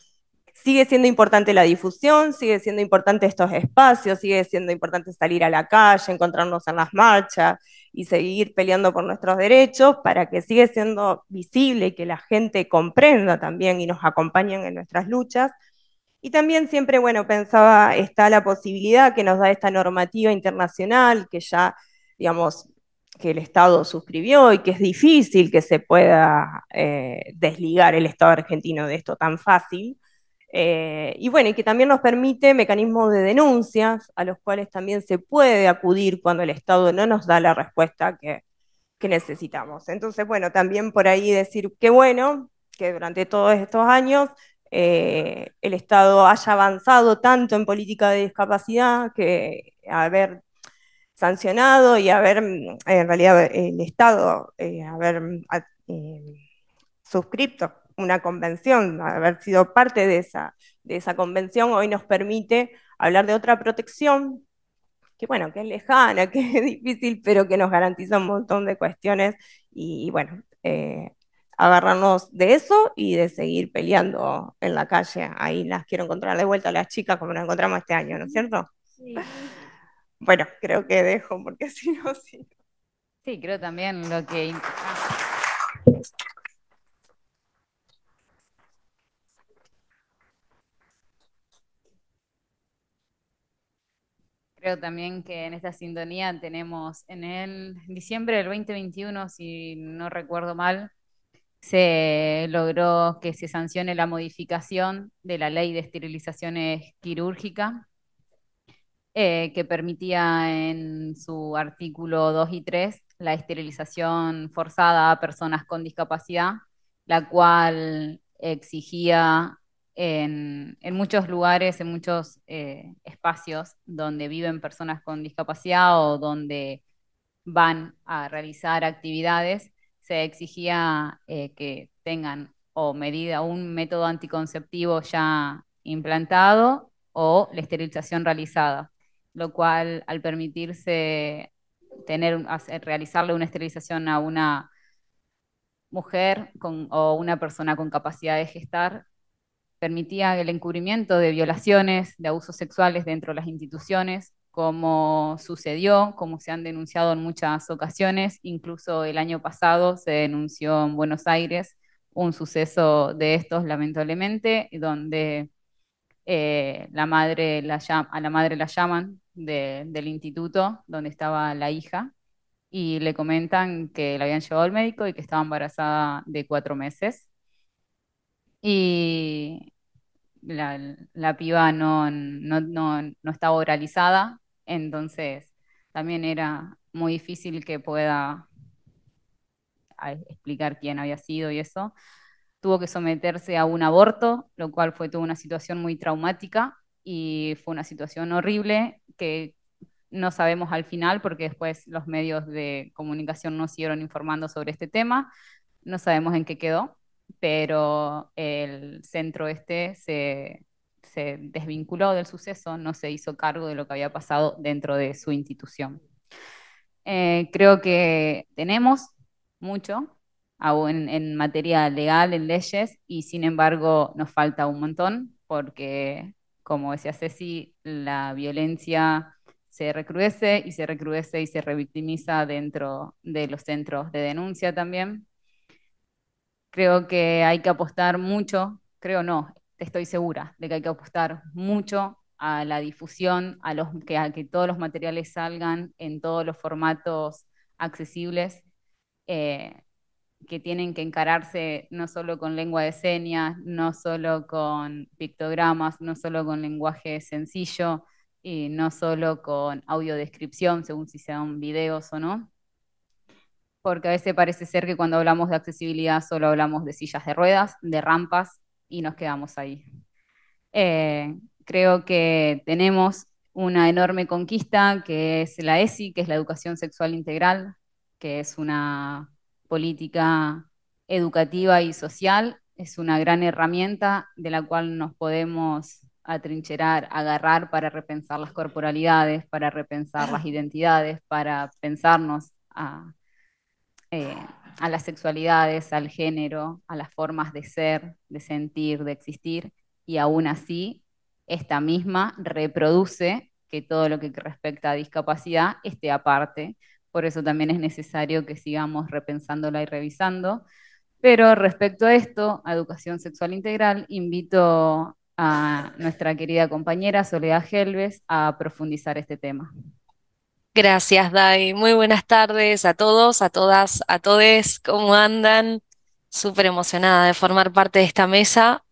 sigue siendo importante la difusión, sigue siendo importante estos espacios, sigue siendo importante salir a la calle, encontrarnos en las marchas y seguir peleando por nuestros derechos para que siga siendo visible y que la gente comprenda también y nos acompañen en nuestras luchas. Y también siempre, bueno, pensaba, está la posibilidad que nos da esta normativa internacional que ya, digamos, que el Estado suscribió y que es difícil que se pueda eh, desligar el Estado argentino de esto tan fácil. Eh, y bueno, y que también nos permite mecanismos de denuncias a los cuales también se puede acudir cuando el Estado no nos da la respuesta que, necesitamos. Entonces, bueno, también por ahí decir que bueno que durante todos estos años eh, el Estado haya avanzado tanto en política de discapacidad que haber sancionado y haber, en realidad, el Estado, eh, haber suscrito una convención, haber sido parte de esa, de esa convención, hoy nos permite hablar de otra protección que bueno, que es lejana, (laughs) que es difícil, pero que nos garantiza un montón de cuestiones y, bueno, eh, agarrarnos de eso y de seguir peleando en la calle. Ahí las quiero encontrar de vuelta a las chicas como nos encontramos este año, ¿no es cierto? Bueno, creo que dejo porque (laughs) si no, sí. Sí, creo también lo que... Creo también que en esta sintonía tenemos en el diciembre del 2021, si no recuerdo mal, se logró que se sancione la modificación de la ley de esterilizaciones quirúrgicas, eh, que permitía en su artículo 2 y 3 la esterilización forzada a personas con discapacidad, la cual exigía en, muchos lugares, en muchos eh, espacios donde viven personas con discapacidad o donde van a realizar actividades, se exigía eh, que tengan o medida un método anticonceptivo ya implantado o la esterilización realizada, lo cual al permitirse tener, realizarle una esterilización a una mujer o una persona con capacidad de gestar, permitía el encubrimiento de violaciones, de abusos sexuales dentro de las instituciones, como sucedió, como se han denunciado en muchas ocasiones, incluso el año pasado se denunció en Buenos Aires un suceso de estos, lamentablemente, donde eh, la madre a la madre la llaman del instituto donde estaba la hija y le comentan que la habían llevado al médico y que estaba embarazada de cuatro meses. Y la, piba no, no, no estaba oralizada, entonces también era muy difícil que pueda explicar quién había sido y eso. Tuvo que someterse a un aborto, lo cual fue toda una situación muy traumática y fue una situación horrible que no sabemos al final porque después los medios de comunicación nos siguieron informando sobre este tema, no sabemos en qué quedó, pero el centro este se, desvinculó del suceso, no se hizo cargo de lo que había pasado dentro de su institución. Eh, creo que tenemos mucho en, en, materia legal, en leyes, y sin embargo nos falta un montón porque, como decía Ceci, la violencia se recrudece y se recrudece y se revictimiza dentro de los centros de denuncia también. Creo que hay que apostar mucho, creo no, estoy segura de que hay que apostar mucho a la difusión, a, los, que, a que todos los materiales salgan en todos los formatos accesibles, eh, que tienen que encararse no solo con lengua de señas, no solo con pictogramas, no solo con lenguaje sencillo y no solo con audiodescripción, según si sean videos o no, porque a veces parece ser que cuando hablamos de accesibilidad solo hablamos de sillas de ruedas, de rampas, y nos quedamos ahí. Eh, creo que tenemos una enorme conquista que es la ESI, que es la educación sexual integral, que es una política educativa y social, es una gran herramienta de la cual nos podemos atrincherar, agarrar para repensar las corporalidades, para repensar las identidades, para pensarnos a, eh, a las sexualidades, al género, a las formas de ser, de sentir, de existir, y aún así esta misma reproduce que todo lo que respecta a discapacidad esté aparte. Por eso también es necesario que sigamos repensándola y revisando. Pero respecto a esto, a educación sexual integral, invito a nuestra querida compañera Soledad Helves a profundizar este tema. Gracias, Dai. Muy buenas tardes a todos, a todas, a todes. ¿Cómo andan? Súper emocionada de formar parte de esta mesa.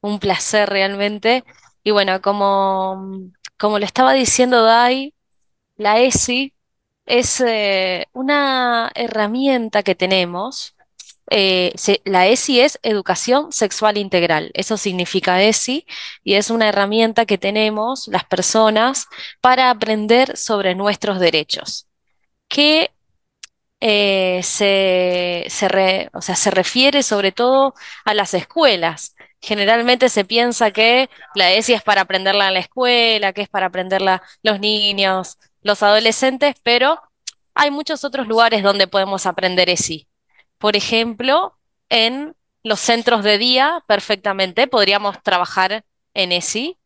Un placer realmente. Y bueno, como, como lo estaba diciendo Dai, la ESI es eh, una herramienta que tenemos eh, la ESI es Educación Sexual Integral, eso significa ESI y es una herramienta que tenemos las personas para aprender sobre nuestros derechos, que eh, se refiere sobre todo a las escuelas, generalmente se piensa que la ESI es para aprenderla en la escuela, que es para aprenderla los niños, los adolescentes, pero hay muchos otros lugares donde podemos aprender ESI por ejemplo, en los centros de día perfectamente, podríamos trabajar en ESI,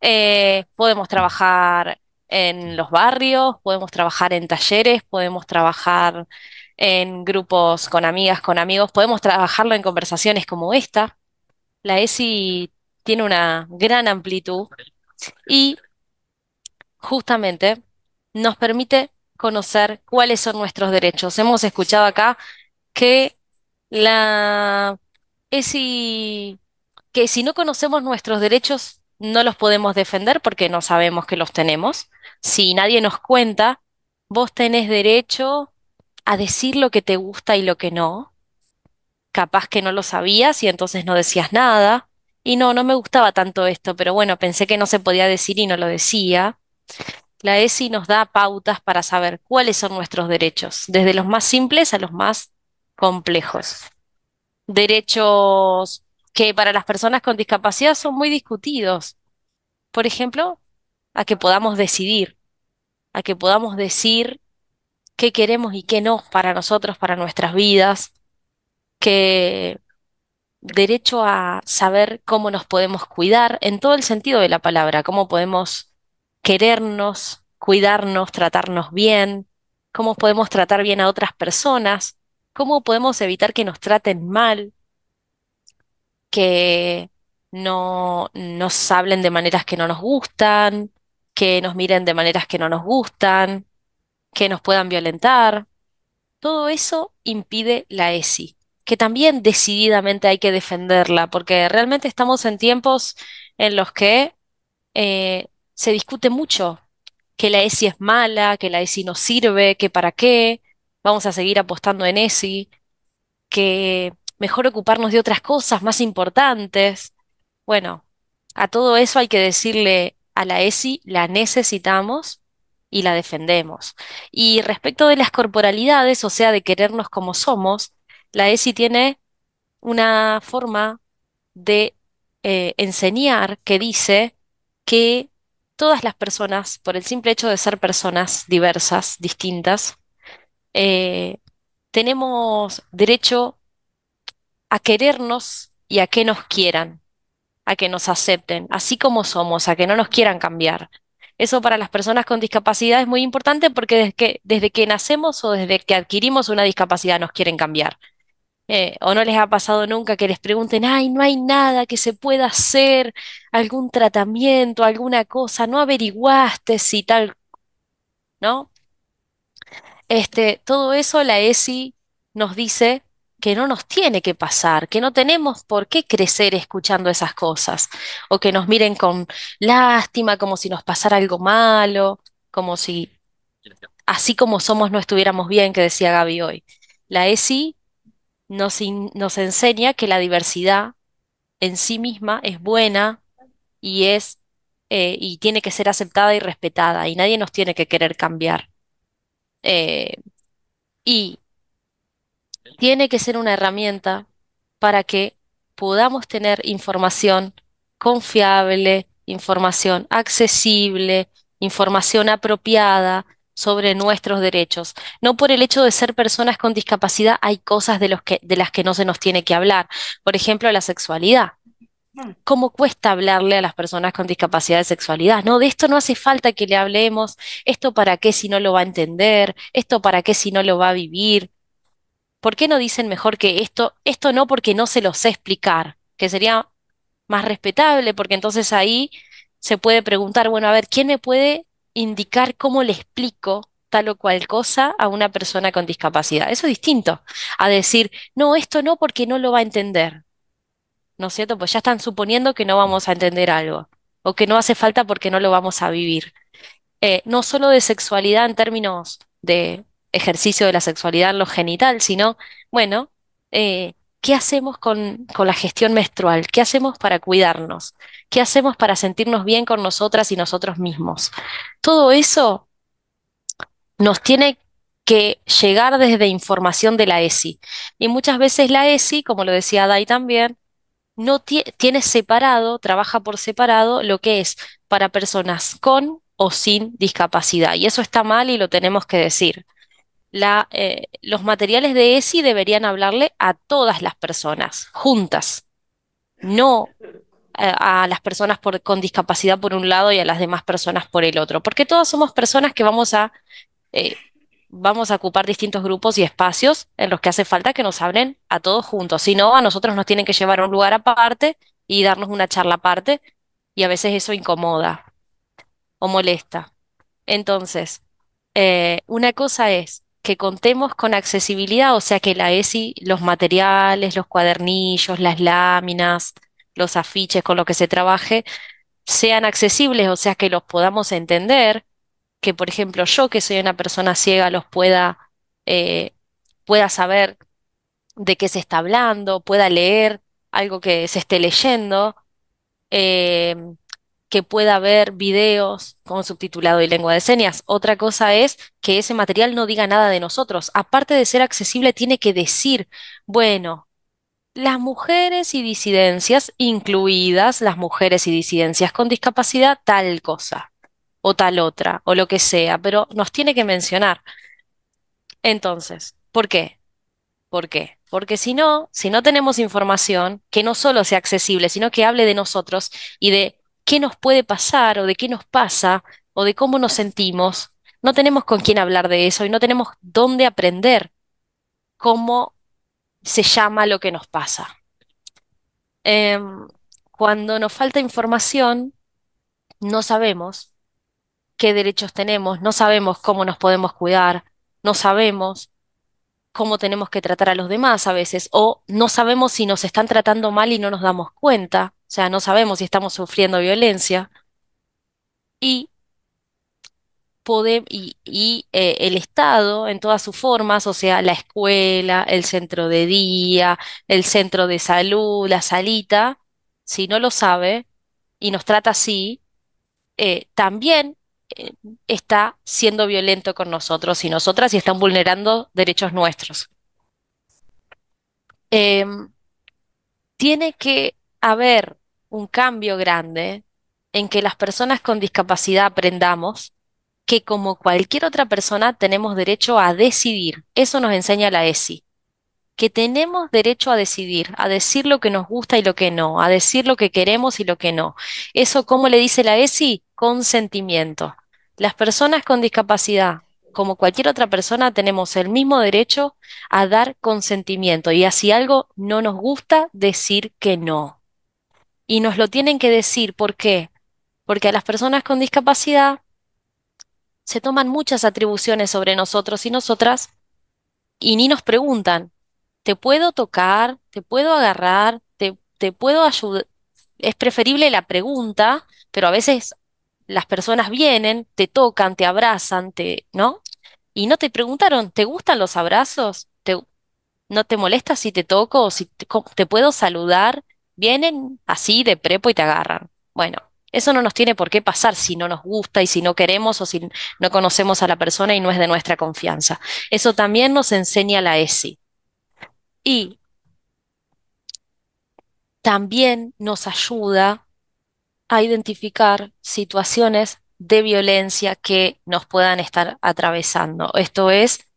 eh, podemos trabajar en los barrios, podemos trabajar en talleres, podemos trabajar en grupos con amigas, con amigos, podemos trabajarlo en conversaciones como esta. La ESI tiene una gran amplitud y justamente nos permite conocer cuáles son nuestros derechos. Hemos escuchado acá que la esi que si no conocemos nuestros derechos no los podemos defender porque no sabemos que los tenemos. Si nadie nos cuenta, vos tenés derecho a decir lo que te gusta y lo que no. Capaz que no lo sabías y entonces no decías nada. Y no, no me gustaba tanto esto, pero bueno, pensé que no se podía decir y no lo decía. La ESI nos da pautas para saber cuáles son nuestros derechos, desde los más simples a los más complejos. Derechos que para las personas con discapacidad son muy discutidos. Por ejemplo, a que podamos decidir, a que podamos decir qué queremos y qué no para nosotros, para nuestras vidas, que derecho a saber cómo nos podemos cuidar en todo el sentido de la palabra, cómo podemos querernos, cuidarnos, tratarnos bien, cómo podemos tratar bien a otras personas, cómo podemos evitar que nos traten mal, que no nos hablen de maneras que no nos gustan, que nos miren de maneras que no nos gustan, que nos puedan violentar. Todo eso impide la ESI, que también decididamente hay que defenderla, porque realmente estamos en tiempos en los que eh, se discute mucho que la ESI es mala, que la ESI no sirve, que para qué, vamos a seguir apostando en ESI, que mejor ocuparnos de otras cosas más importantes. Bueno, a todo eso hay que decirle a la ESI, la necesitamos y la defendemos. Y respecto de las corporalidades, o sea, de querernos como somos, la ESI tiene una forma de eh, enseñar que dice que todas las personas, por el simple hecho de ser personas diversas, distintas, eh, tenemos derecho a querernos y a que nos quieran, a que nos acepten, así como somos, a que no nos quieran cambiar. Eso para las personas con discapacidad es muy importante porque desde que, nacemos o desde que adquirimos una discapacidad nos quieren cambiar. Eh, o no les ha pasado nunca que les pregunten, ay, no hay nada que se pueda hacer, algún tratamiento, alguna cosa, no averiguaste si tal, ¿no? Este, todo eso la ESI nos dice que no nos tiene que pasar, que no tenemos por qué crecer escuchando esas cosas, o que nos miren con lástima, como si nos pasara algo malo, como si así como somos no estuviéramos bien, que decía Gaby hoy. La ESI nos, nos enseña que la diversidad en sí misma es buena y es eh, y tiene que ser aceptada y respetada, y nadie nos tiene que querer cambiar. Eh, y tiene que ser una herramienta para que podamos tener información confiable, información accesible, información apropiada sobre nuestros derechos. No por el hecho de ser personas con discapacidad hay cosas de las que no se nos tiene que hablar. Por ejemplo, la sexualidad. Mm. cómo cuesta hablarle a las personas con discapacidad de sexualidad, ¿no? De esto no hace falta que le hablemos, esto para qué si no lo va a entender, esto para qué si no lo va a vivir. ¿Por qué no dicen mejor que esto, esto no porque no se lo sé explicar, que sería más respetable, porque entonces ahí se puede preguntar, bueno, a ver, ¿quién me puede indicar cómo le explico tal o cual cosa a una persona con discapacidad? Eso es distinto a decir, no, esto no porque no lo va a entender. ¿no es cierto? Pues ya están suponiendo que no vamos a entender algo o que no hace falta porque no lo vamos a vivir. Eh, no solo de sexualidad en términos de ejercicio de la sexualidad en lo genital, sino, bueno, eh, ¿qué hacemos con, con, la gestión menstrual? ¿Qué hacemos para cuidarnos? ¿Qué hacemos para sentirnos bien con nosotras y nosotros mismos? Todo eso nos tiene que llegar desde información de la ESI. Y muchas veces la ESI, como lo decía Dai también, no tiene separado, trabaja por separado lo que es para personas con o sin discapacidad. Y eso está mal y lo tenemos que decir. Eh, los materiales de ESI deberían hablarle a todas las personas, juntas, no eh, a, las personas con discapacidad por un lado y a las demás personas por el otro, porque todas somos personas que vamos a eh, vamos a ocupar distintos grupos y espacios en los que hace falta que nos hablen a todos juntos. Si no, a nosotros nos tienen que llevar a un lugar aparte y darnos una charla aparte y a veces eso incomoda o molesta. Entonces, eh, una cosa es que contemos con accesibilidad, o sea que la ESI, los materiales, los cuadernillos, las láminas, los afiches con los que se trabaje, sean accesibles, o sea que los podamos entender que, por ejemplo, yo que soy una persona ciega los pueda, eh, pueda saber de qué se está hablando, pueda leer algo que se esté leyendo, eh, que pueda ver videos con subtitulado y lengua de señas. Otra cosa es que ese material no diga nada de nosotros. Aparte de ser accesible, tiene que decir, bueno, las mujeres y disidencias, incluidas las mujeres y disidencias con discapacidad, tal cosa o tal otra o lo que sea, pero nos tiene que mencionar. Entonces, ¿por qué? ¿Por qué? Porque si no, si no tenemos información que no solo sea accesible, sino que hable de nosotros y de qué nos puede pasar o de qué nos pasa o de cómo nos sentimos, no tenemos con quién hablar de eso y no tenemos dónde aprender cómo se llama lo que nos pasa. Em, cuando nos falta información, no sabemos qué derechos tenemos, no sabemos cómo nos podemos cuidar, no sabemos cómo tenemos que tratar a los demás a veces, o no sabemos si nos están tratando mal y no nos damos cuenta, o sea, no sabemos si estamos sufriendo violencia. Y, y, eh, el Estado en todas sus formas, o sea, la escuela, el centro de día, el centro de salud, la salita, si no lo sabe y nos trata así, eh, también está siendo violento con nosotros y nosotras y están vulnerando derechos nuestros. Em, tiene que haber un cambio grande en que las personas con discapacidad aprendamos que como cualquier otra persona tenemos derecho a decidir. Eso nos enseña la ESI. Que tenemos derecho a decidir, a decir lo que nos gusta y lo que no, a decir lo que queremos y lo que no. Eso, cómo le dice la ESI? consentimiento. Las personas con discapacidad, como cualquier otra persona, tenemos el mismo derecho a dar consentimiento y así si algo no nos gusta, decir que no. Y nos lo tienen que decir, ¿por qué? Porque a las personas con discapacidad se toman muchas atribuciones sobre nosotros y nosotras y ni nos preguntan, ¿te puedo tocar? ¿Te puedo agarrar? ¿Te, te puedo ayudar? Es preferible la pregunta, pero a veces las personas vienen, te tocan, te abrazan, te, ¿no? Y no te preguntaron, ¿te gustan los abrazos? ¿Te, ¿No te molesta si te toco o si te, te puedo saludar? Vienen así de prepo y te agarran. Bueno, eso no nos tiene por qué pasar si no nos gusta y si no queremos o si no conocemos a la persona y no es de nuestra confianza. Eso también nos enseña la ESI. Y también nos ayuda a identificar situaciones de violencia que nos puedan estar atravesando. Esto es,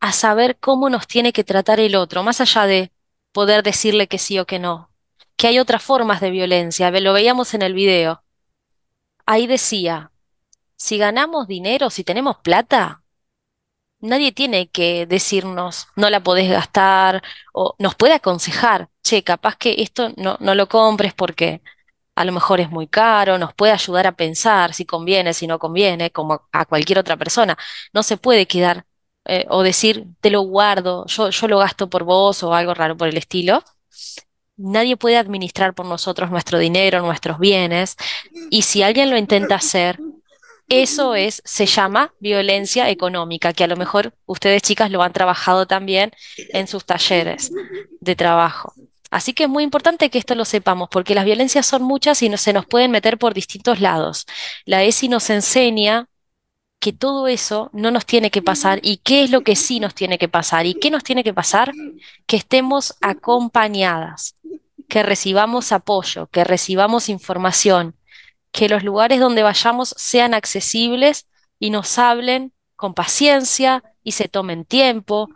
a saber cómo nos tiene que tratar el otro, más allá de poder decirle que sí o que no, que hay otras formas de violencia, lo veíamos en el video. Ahí decía, si ganamos dinero, si tenemos plata, nadie tiene que decirnos, no la podés gastar, o nos puede aconsejar, che, capaz que esto no, no lo compres porque a lo mejor es muy caro, nos puede ayudar a pensar si conviene, si no conviene, como a cualquier otra persona. No se puede quedar eh, o decir, te lo guardo, yo, yo lo gasto por vos o algo raro por el estilo. Nadie puede administrar por nosotros nuestro dinero, nuestros bienes, y si alguien lo intenta hacer, eso es, se llama violencia económica, que a lo mejor ustedes chicas lo han trabajado también en sus talleres de trabajo. Así que es muy importante que esto lo sepamos, porque las violencias son muchas y no, se nos pueden meter por distintos lados. La ESI nos enseña que todo eso no nos tiene que pasar y qué es lo que sí nos tiene que pasar y qué nos tiene que pasar, que estemos acompañadas, que recibamos apoyo, que recibamos información, que los lugares donde vayamos sean accesibles y nos hablen con paciencia y se tomen tiempo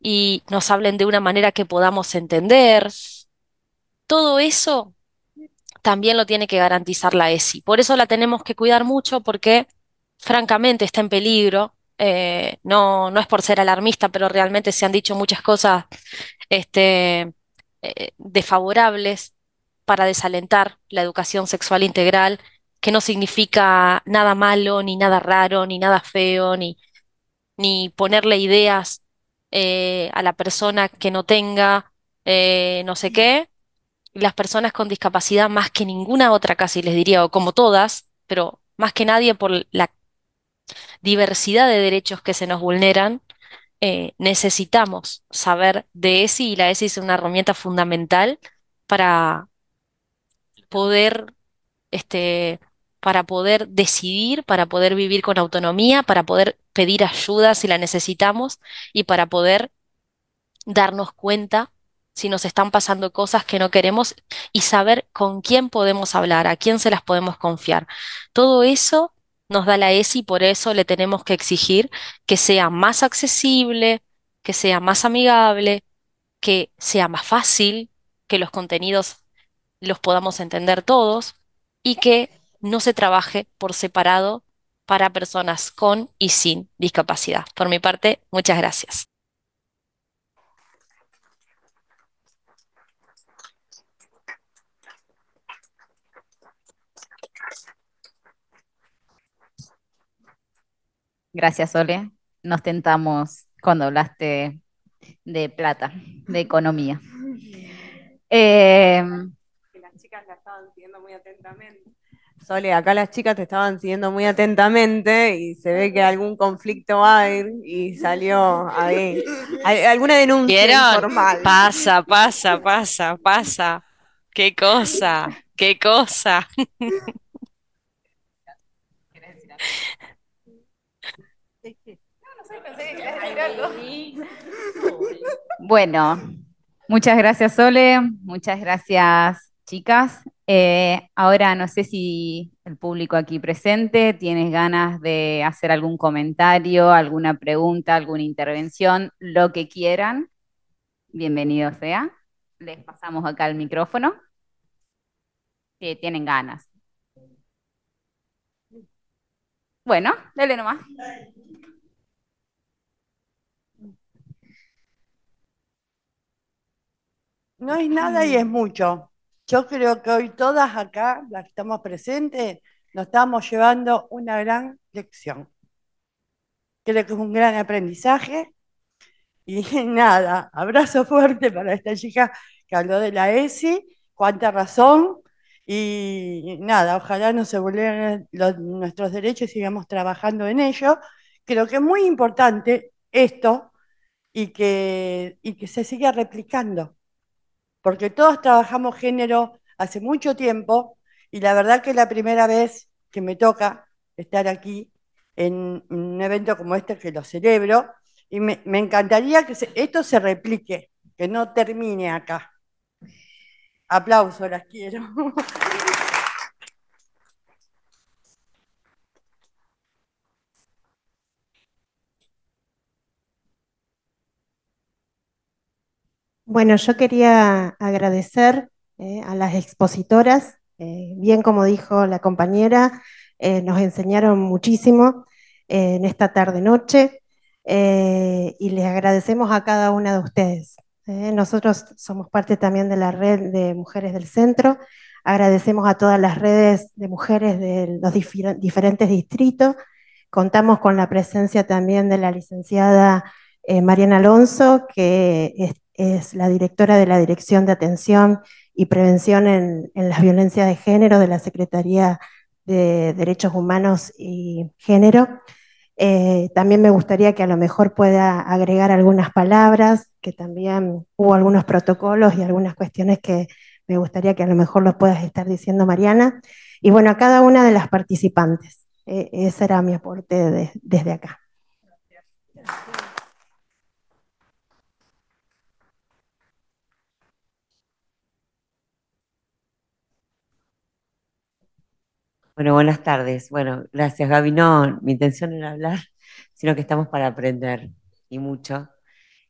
y nos hablen de una manera que podamos entender, todo eso también lo tiene que garantizar la ESI. Por eso la tenemos que cuidar mucho porque francamente está en peligro. Eh, no, no es por ser alarmista, pero realmente se han dicho muchas cosas este, eh, desfavorables para desalentar la educación sexual integral, que no significa nada malo, ni nada raro, ni nada feo, ni, ponerle ideas eh, a la persona que no tenga, no sé qué, las personas con discapacidad más que ninguna otra casi les diría, o como todas, pero más que nadie por la diversidad de derechos que se nos vulneran, eh, necesitamos saber de ESI y la ESI es una herramienta fundamental para poder, este, para poder decidir, para poder vivir con autonomía, para poder pedir ayuda si la necesitamos y para poder darnos cuenta si nos están pasando cosas que no queremos y saber con quién podemos hablar, a quién se las podemos confiar. Todo eso nos da la ESI y por eso le tenemos que exigir que sea más accesible, que sea más amigable, que sea más fácil, que los contenidos los podamos entender todos y que no se trabaje por separado para personas con y sin discapacidad. Por mi parte, muchas gracias. Gracias, Ole. Nos tentamos cuando hablaste de plata, de economía. las em, chicas la estaban siguiendo muy atentamente. Sole, acá las chicas te estaban siguiendo muy atentamente y se ve que algún conflicto hay y salió ahí. alguna denuncia Pasa, pasa, pasa, pasa. Qué cosa, qué cosa. (laughs) (laughs) bueno, muchas gracias Sole, muchas gracias chicas. Eh, ahora no sé si el público aquí presente tienes ganas de hacer algún comentario, alguna pregunta, alguna intervención, lo que quieran. Bienvenido sea. Les pasamos acá el micrófono. Si tienen ganas. Bueno, dale nomás. No es nada y es mucho. Yo creo que hoy todas acá, las que estamos presentes, nos estamos llevando una gran lección. Creo que es un gran aprendizaje. Y (laughs) nada, abrazo fuerte para esta chica que habló de la ESI, cuánta razón. Y nada, ojalá no se vuelvan nuestros derechos y sigamos trabajando en ello. Creo que es muy importante esto y que, y que se siga replicando porque todos trabajamos género hace mucho tiempo y la verdad que es la primera vez que me toca estar aquí en un evento como este que lo celebro y me, encantaría que esto se replique, que no termine acá. Aplausos, las quiero. (laughs) Bueno, yo quería agradecer eh, a las expositoras, eh, bien como dijo la compañera, eh, nos enseñaron muchísimo en esta tarde-noche y les agradecemos a cada una de ustedes. nosotros somos parte también de la red de mujeres del centro, agradecemos a todas las redes de mujeres de los diferentes distritos, contamos con la presencia también de la licenciada Mariana Alonso, que es es la directora de la Dirección de Atención y Prevención en, las Violencias de Género de la Secretaría de Derechos Humanos y Género. Eh, también me gustaría que a lo mejor pueda agregar algunas palabras, que también hubo algunos protocolos y algunas cuestiones que me gustaría que a lo mejor los puedas estar diciendo, Mariana. Y bueno, a cada una de las participantes. E, ese era mi aporte desde acá. Gracias. Bueno, buenas tardes. Bueno, gracias Gaby. No, mi intención era hablar, sino que estamos para aprender y mucho.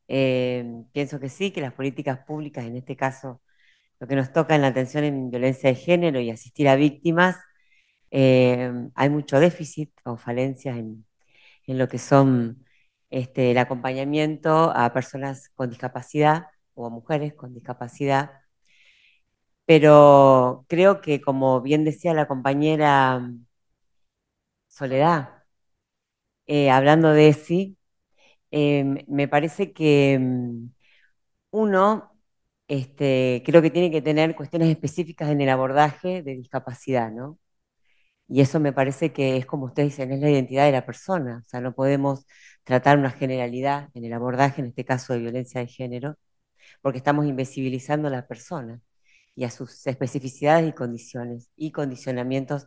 Eh, pienso que sí, que las políticas públicas, en este caso, lo que nos toca en la atención en violencia de género y asistir a víctimas, eh, hay mucho déficit o falencias en, lo que son este, el acompañamiento a personas con discapacidad o a mujeres con discapacidad pero creo que, como bien decía la compañera mm, Soledad, eh, hablando de ESI, eh, me parece que mm, uno este, creo que tiene que tener cuestiones específicas en el abordaje de discapacidad, ¿no? Y eso me parece que es como ustedes dicen, es la identidad de la persona, o sea, no podemos tratar una generalidad en el abordaje, en este caso de violencia de género, porque estamos invisibilizando a la persona y a sus especificidades y condiciones y condicionamientos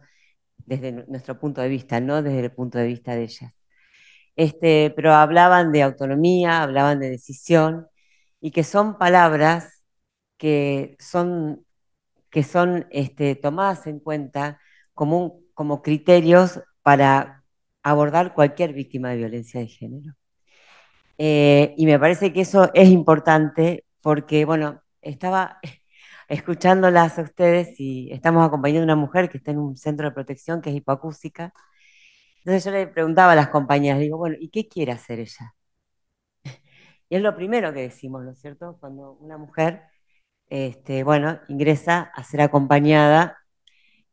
desde nuestro punto de vista, no desde el punto de vista de ellas. Este, pero hablaban de autonomía, hablaban de decisión y que son palabras que son, que son este, tomadas en cuenta como, como criterios para abordar cualquier víctima de violencia de género. Eh, y me parece que eso es importante porque, bueno, estaba escuchándolas a ustedes y estamos acompañando a una mujer que está en un centro de protección que es hipoacústica. Entonces yo le preguntaba a las compañeras, digo, bueno, ¿y qué quiere hacer ella? (laughs) Y es lo primero que decimos, ¿no es cierto? Cuando una mujer, este, bueno, ingresa a ser acompañada,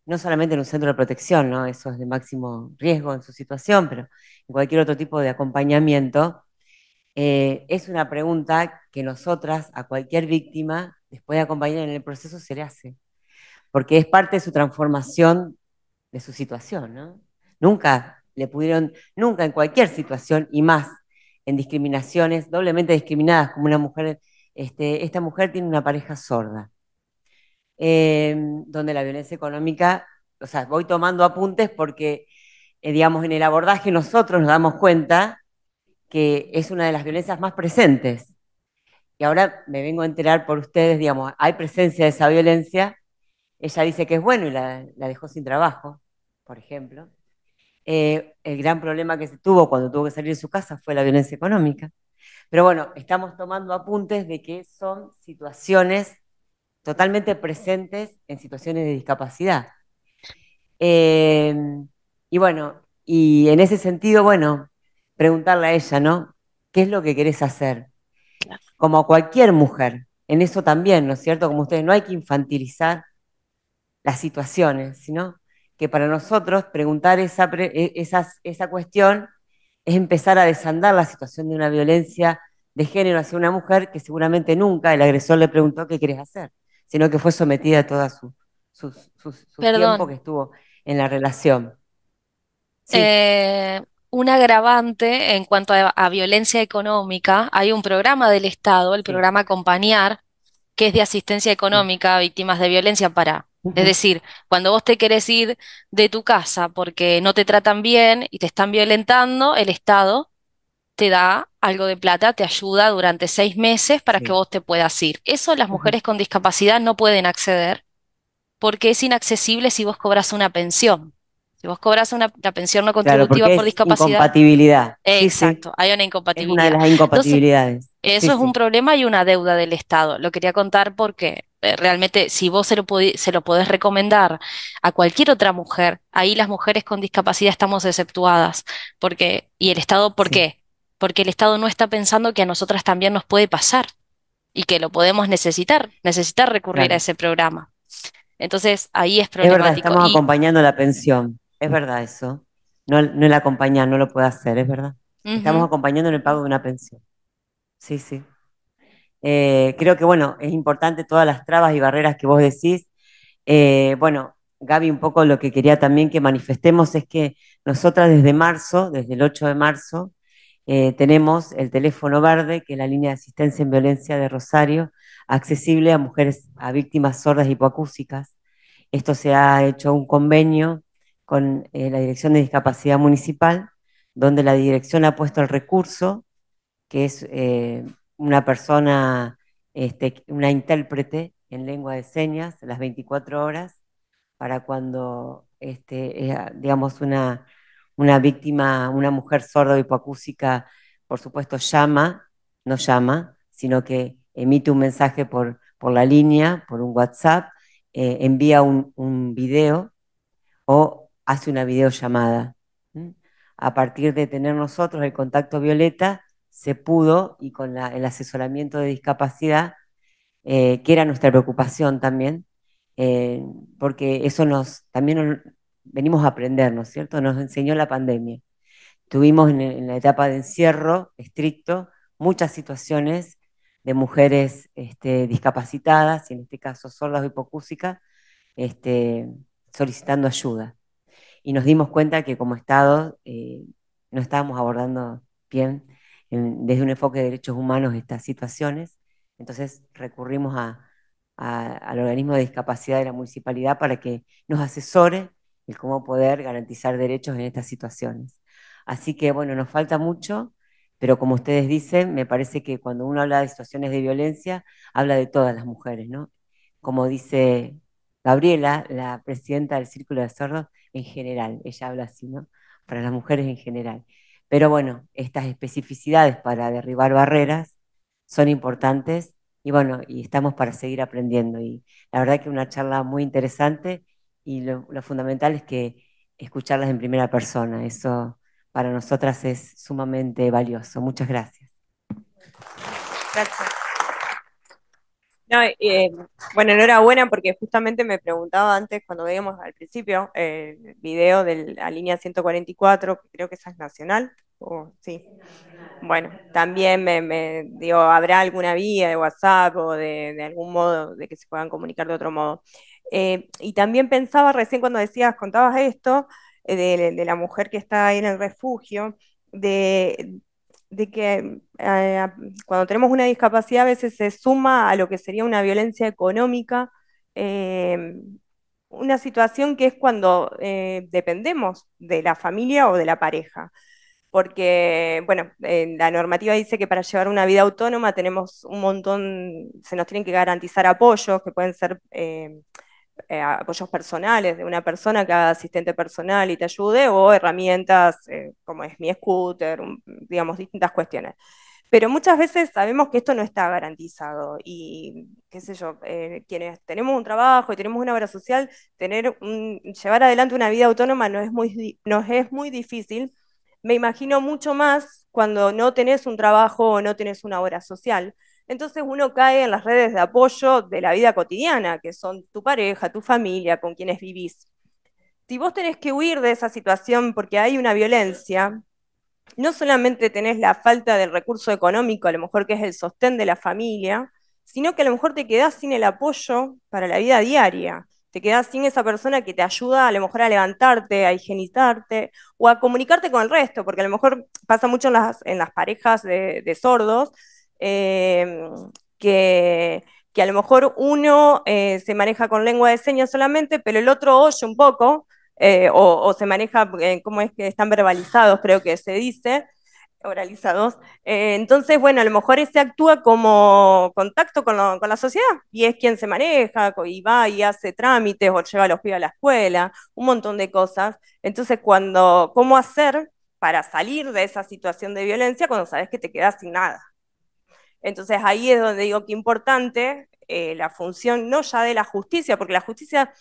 no solamente en un centro de protección, ¿no? Eso es de máximo riesgo en su situación, pero en cualquier otro tipo de acompañamiento, eh, es una pregunta que nosotras, a cualquier víctima, después de acompañar en el proceso, se le hace. Porque es parte de su transformación, de su situación, Nunca le pudieron, nunca en cualquier situación, y más en discriminaciones, doblemente discriminadas, como una mujer, este, esta mujer tiene una pareja sorda, em, donde la violencia económica, o sea, voy tomando apuntes porque, eh, digamos, en el abordaje nosotros nos damos cuenta que es una de las violencias más presentes y ahora me vengo a enterar por ustedes, digamos, hay presencia de esa violencia, ella dice que es bueno y la, dejó sin trabajo, por ejemplo. Eh, el gran problema que se tuvo cuando tuvo que salir de su casa fue la violencia económica. Pero bueno, estamos tomando apuntes de que son situaciones totalmente presentes en situaciones de discapacidad. Eh, y bueno, y en ese sentido, bueno, preguntarle a ella, ¿no? ¿Qué es lo que querés hacer? como cualquier mujer, en eso también, ¿no es cierto? Como ustedes, no hay que infantilizar las situaciones, sino que para nosotros preguntar e, esa, cuestión es empezar a desandar la situación de una violencia de género hacia una mujer que seguramente nunca el agresor le preguntó qué querés hacer, sino que fue sometida a todo su, tiempo que estuvo en la relación. Eh, un agravante en cuanto a, violencia económica. Hay un programa del Estado, el programa Acompañar, que es de asistencia económica a víctimas de violencia para... Es decir, cuando vos te querés ir de tu casa porque no te tratan bien y te están violentando, el Estado te da algo de plata, te ayuda durante seis meses para que vos te puedas ir. Eso las mujeres con discapacidad no pueden acceder porque es inaccesible si vos cobras una pensión. Si vos cobras una, la pensión no contributiva por discapacidad. Incompatibilidad. Exacto, hay una incompatibilidad. una de las incompatibilidades. eso es un problema y una deuda del Estado. Lo quería contar porque eh, realmente si vos se lo, se podés recomendar a cualquier otra mujer, ahí las mujeres con discapacidad estamos exceptuadas. Porque, ¿Y el Estado por qué? Porque el Estado no está pensando que a nosotras también nos puede pasar y que lo podemos necesitar, necesitar recurrir a ese programa. Entonces ahí es problemático. Es estamos acompañando la pensión. Es mm. verdad eso. No, no el acompañar, no lo puede hacer, es verdad. Estamos acompañando en el pago de una pensión. Sí, sí. Eh, creo que, bueno, es importante todas las trabas y barreras que vos decís. Eh, bueno, Gaby, un poco lo que quería también que manifestemos es que nosotras desde marzo, desde el 8 de marzo, eh, tenemos el teléfono verde, que es la línea de asistencia en violencia de Rosario, accesible a mujeres, a víctimas sordas y hipoacúsicas. Esto se ha hecho un convenio con eh, la Dirección de Discapacidad Municipal, donde la dirección ha puesto el recurso, que es eh, una persona, este, una intérprete en lengua de señas, las 24 horas, para cuando, este, digamos, una, una víctima, una mujer sorda hipoacúsica, por supuesto, llama, no llama, sino que emite un mensaje por, por la línea, por un WhatsApp, eh, envía un video o hace una videollamada. A partir de tener nosotros el contacto Violeta, se pudo, y con el asesoramiento de discapacidad, eh, que era nuestra preocupación también, eh, porque eso nos también venimos a aprender, ¿no es cierto? Nos enseñó la pandemia. Tuvimos en, la etapa de encierro estricto muchas situaciones de mujeres este, discapacitadas, y en este caso sordas o hipocúsicas, este, solicitando ayuda y nos dimos cuenta que como Estado eh, no estábamos abordando bien desde un enfoque de derechos humanos estas situaciones. Entonces recurrimos al organismo de discapacidad de la municipalidad para que nos asesore el cómo poder garantizar derechos en estas situaciones. Así que bueno, nos falta mucho, pero como ustedes dicen, me parece que cuando uno habla de situaciones de violencia, habla de todas las mujeres, ¿no? Como dice Gabriela, la presidenta del Círculo de Sordos, en general, ella habla así, ¿no? Para las mujeres en general. Pero bueno, estas especificidades para derribar barreras son importantes y bueno, y estamos para seguir aprendiendo. Y la verdad que una charla muy interesante y lo, fundamental es que escucharlas en primera persona, eso para nosotras es sumamente valioso. Muchas gracias. Gracias. No, eh, bueno, enhorabuena porque justamente me preguntaba antes cuando veíamos al principio el video de la línea 144, creo que esa es nacional, o sí. Bueno, también me, me, digo, habrá alguna vía de WhatsApp o de, algún modo de que se puedan comunicar de otro modo. Eh, y también pensaba recién cuando decías, contabas esto, eh, de, de la mujer que está ahí en el refugio, de de que eh, cuando tenemos una discapacidad a veces se suma a lo que sería una violencia económica, em, una situación que es cuando eh, dependemos de la familia o de la pareja. Porque, bueno, la normativa dice que para llevar una vida autónoma tenemos un montón, se nos tienen que garantizar apoyos que pueden ser em, eh, apoyos personales de una persona que haga asistente personal y te ayude, o herramientas eh, como es mi scooter, digamos, distintas cuestiones. Pero muchas veces sabemos que esto no está garantizado y, qué sé yo, eh, quienes tenemos un trabajo y tenemos una obra social, tener llevar adelante una vida autónoma no es nos es muy difícil. Me imagino mucho más cuando no tenés un trabajo o no tenés una obra social, entonces uno cae en las redes de apoyo de la vida cotidiana, que son tu pareja, tu familia, con quienes vivís. Si vos tenés que huir de esa situación porque hay una violencia, no solamente tenés la falta del recurso económico, a lo mejor que es el sostén de la familia, sino que a lo mejor te quedás sin el apoyo para la vida diaria. Te quedás sin esa persona que te ayuda a lo mejor a levantarte, a higienizarte o a comunicarte con el resto, porque a lo mejor pasa mucho en las, parejas de sordos, Em, que, a lo mejor uno eh, se maneja con lengua de señas solamente, pero el otro oye un poco, eh, o, se maneja, eh, como es que están verbalizados, creo que se dice, oralizados. entonces, bueno, a lo mejor ese actúa como contacto con, la sociedad y es quien se maneja y va y hace trámites o lleva a los pibes a la escuela, un montón de cosas. Entonces, cuando, ¿cómo hacer para salir de esa situación de violencia cuando sabes que te quedas sin nada? Entonces ahí es donde digo que importante eh, la función no ya de la justicia, porque la justicia,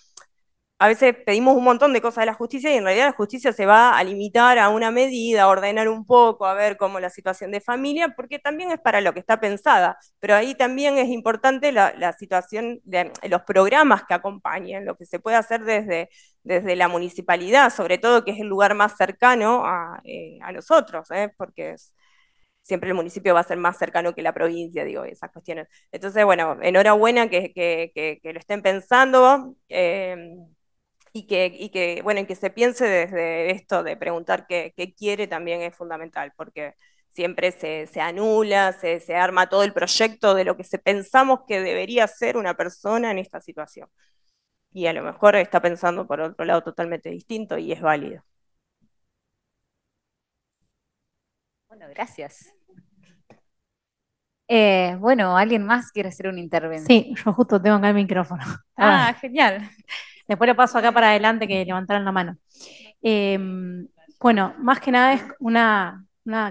a veces pedimos un montón de cosas de la justicia y en realidad la justicia se va a limitar a una medida, ordenar un poco, a ver cómo la situación de familia, porque también es para lo que está pensada, pero ahí también es importante la, situación de los programas que acompañen, lo que se puede hacer desde, desde la municipalidad, sobre todo que es el lugar más cercano a, eh, nosotros, ¿eh? porque es siempre el municipio va a ser más cercano que la provincia, digo, esas cuestiones. Entonces, bueno, enhorabuena que, lo estén pensando. Em, y que, bueno, que se piense desde esto de preguntar qué, quiere también es fundamental, porque siempre se, anula, se, arma todo el proyecto de lo que pensamos que debería ser una persona en esta situación. Y a lo mejor está pensando por otro lado totalmente distinto y es válido. Bueno, gracias. Eh, bueno, ¿alguien más quiere hacer un intervención? Sí, yo justo tengo acá el micrófono. (laughs) Ah, ah, genial. Después lo paso acá para adelante que levantaron la mano. Em, bueno, más que nada es una,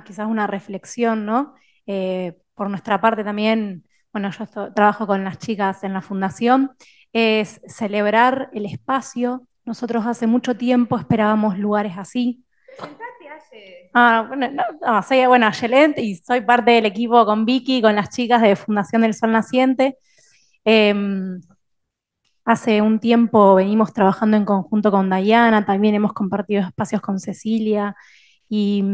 quizás una reflexión, ¿no? Eh, por nuestra parte también, bueno, yo trabajo con las chicas en la fundación, es celebrar el espacio. Nosotros hace mucho tiempo esperábamos lugares así, Ah, bueno, soy bueno, y soy parte del equipo con Vicky, con las chicas de Fundación del Sol Naciente. Em, hace un tiempo venimos trabajando en conjunto con Dayana, también hemos compartido espacios con Cecilia y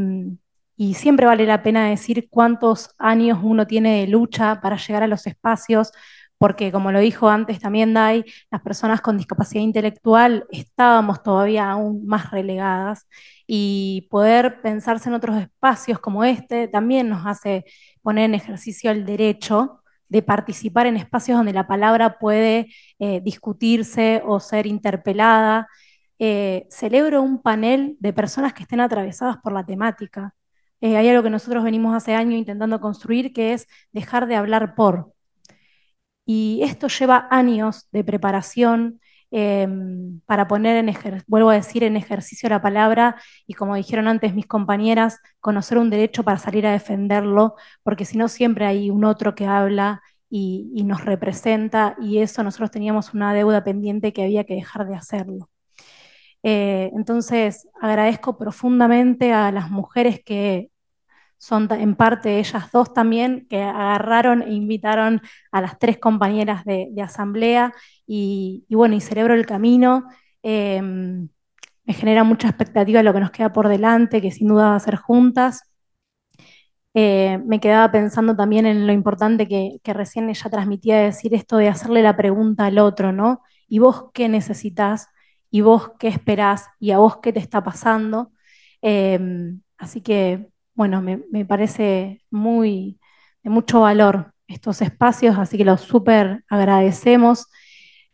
siempre vale la pena decir cuántos años uno tiene de lucha para llegar a los espacios, porque como lo dijo antes también Dai, las personas con discapacidad intelectual estábamos todavía aún más relegadas y poder pensarse en otros espacios como este también nos hace poner en ejercicio el derecho de participar en espacios donde la palabra puede eh, discutirse o ser interpelada. Eh, celebro un panel de personas que estén atravesadas por la temática. Eh, hay algo que nosotros venimos hace años intentando construir, que es dejar de hablar por, y esto lleva años de preparación eh, para poner en ejercicio, vuelvo a decir, en ejercicio la palabra y como dijeron antes mis compañeras, conocer un derecho para salir a defenderlo, porque si no siempre hay un otro que habla y, nos representa y eso nosotros teníamos una deuda pendiente que había que dejar de hacerlo. Eh, entonces, agradezco profundamente a las mujeres que son en parte ellas dos también, que agarraron e invitaron a las tres compañeras de, asamblea y, bueno, y celebro el camino. Em, me genera mucha expectativa lo que nos queda por delante, que sin duda va a ser juntas. Eh, me quedaba pensando también en lo importante que, recién ella transmitía decir esto de hacerle la pregunta al otro, ¿no? ¿Y vos qué necesitas? ¿Y vos qué esperás? ¿Y a vos qué te está pasando? Em, así que bueno, me, parece de mucho valor estos espacios, así que los súper agradecemos.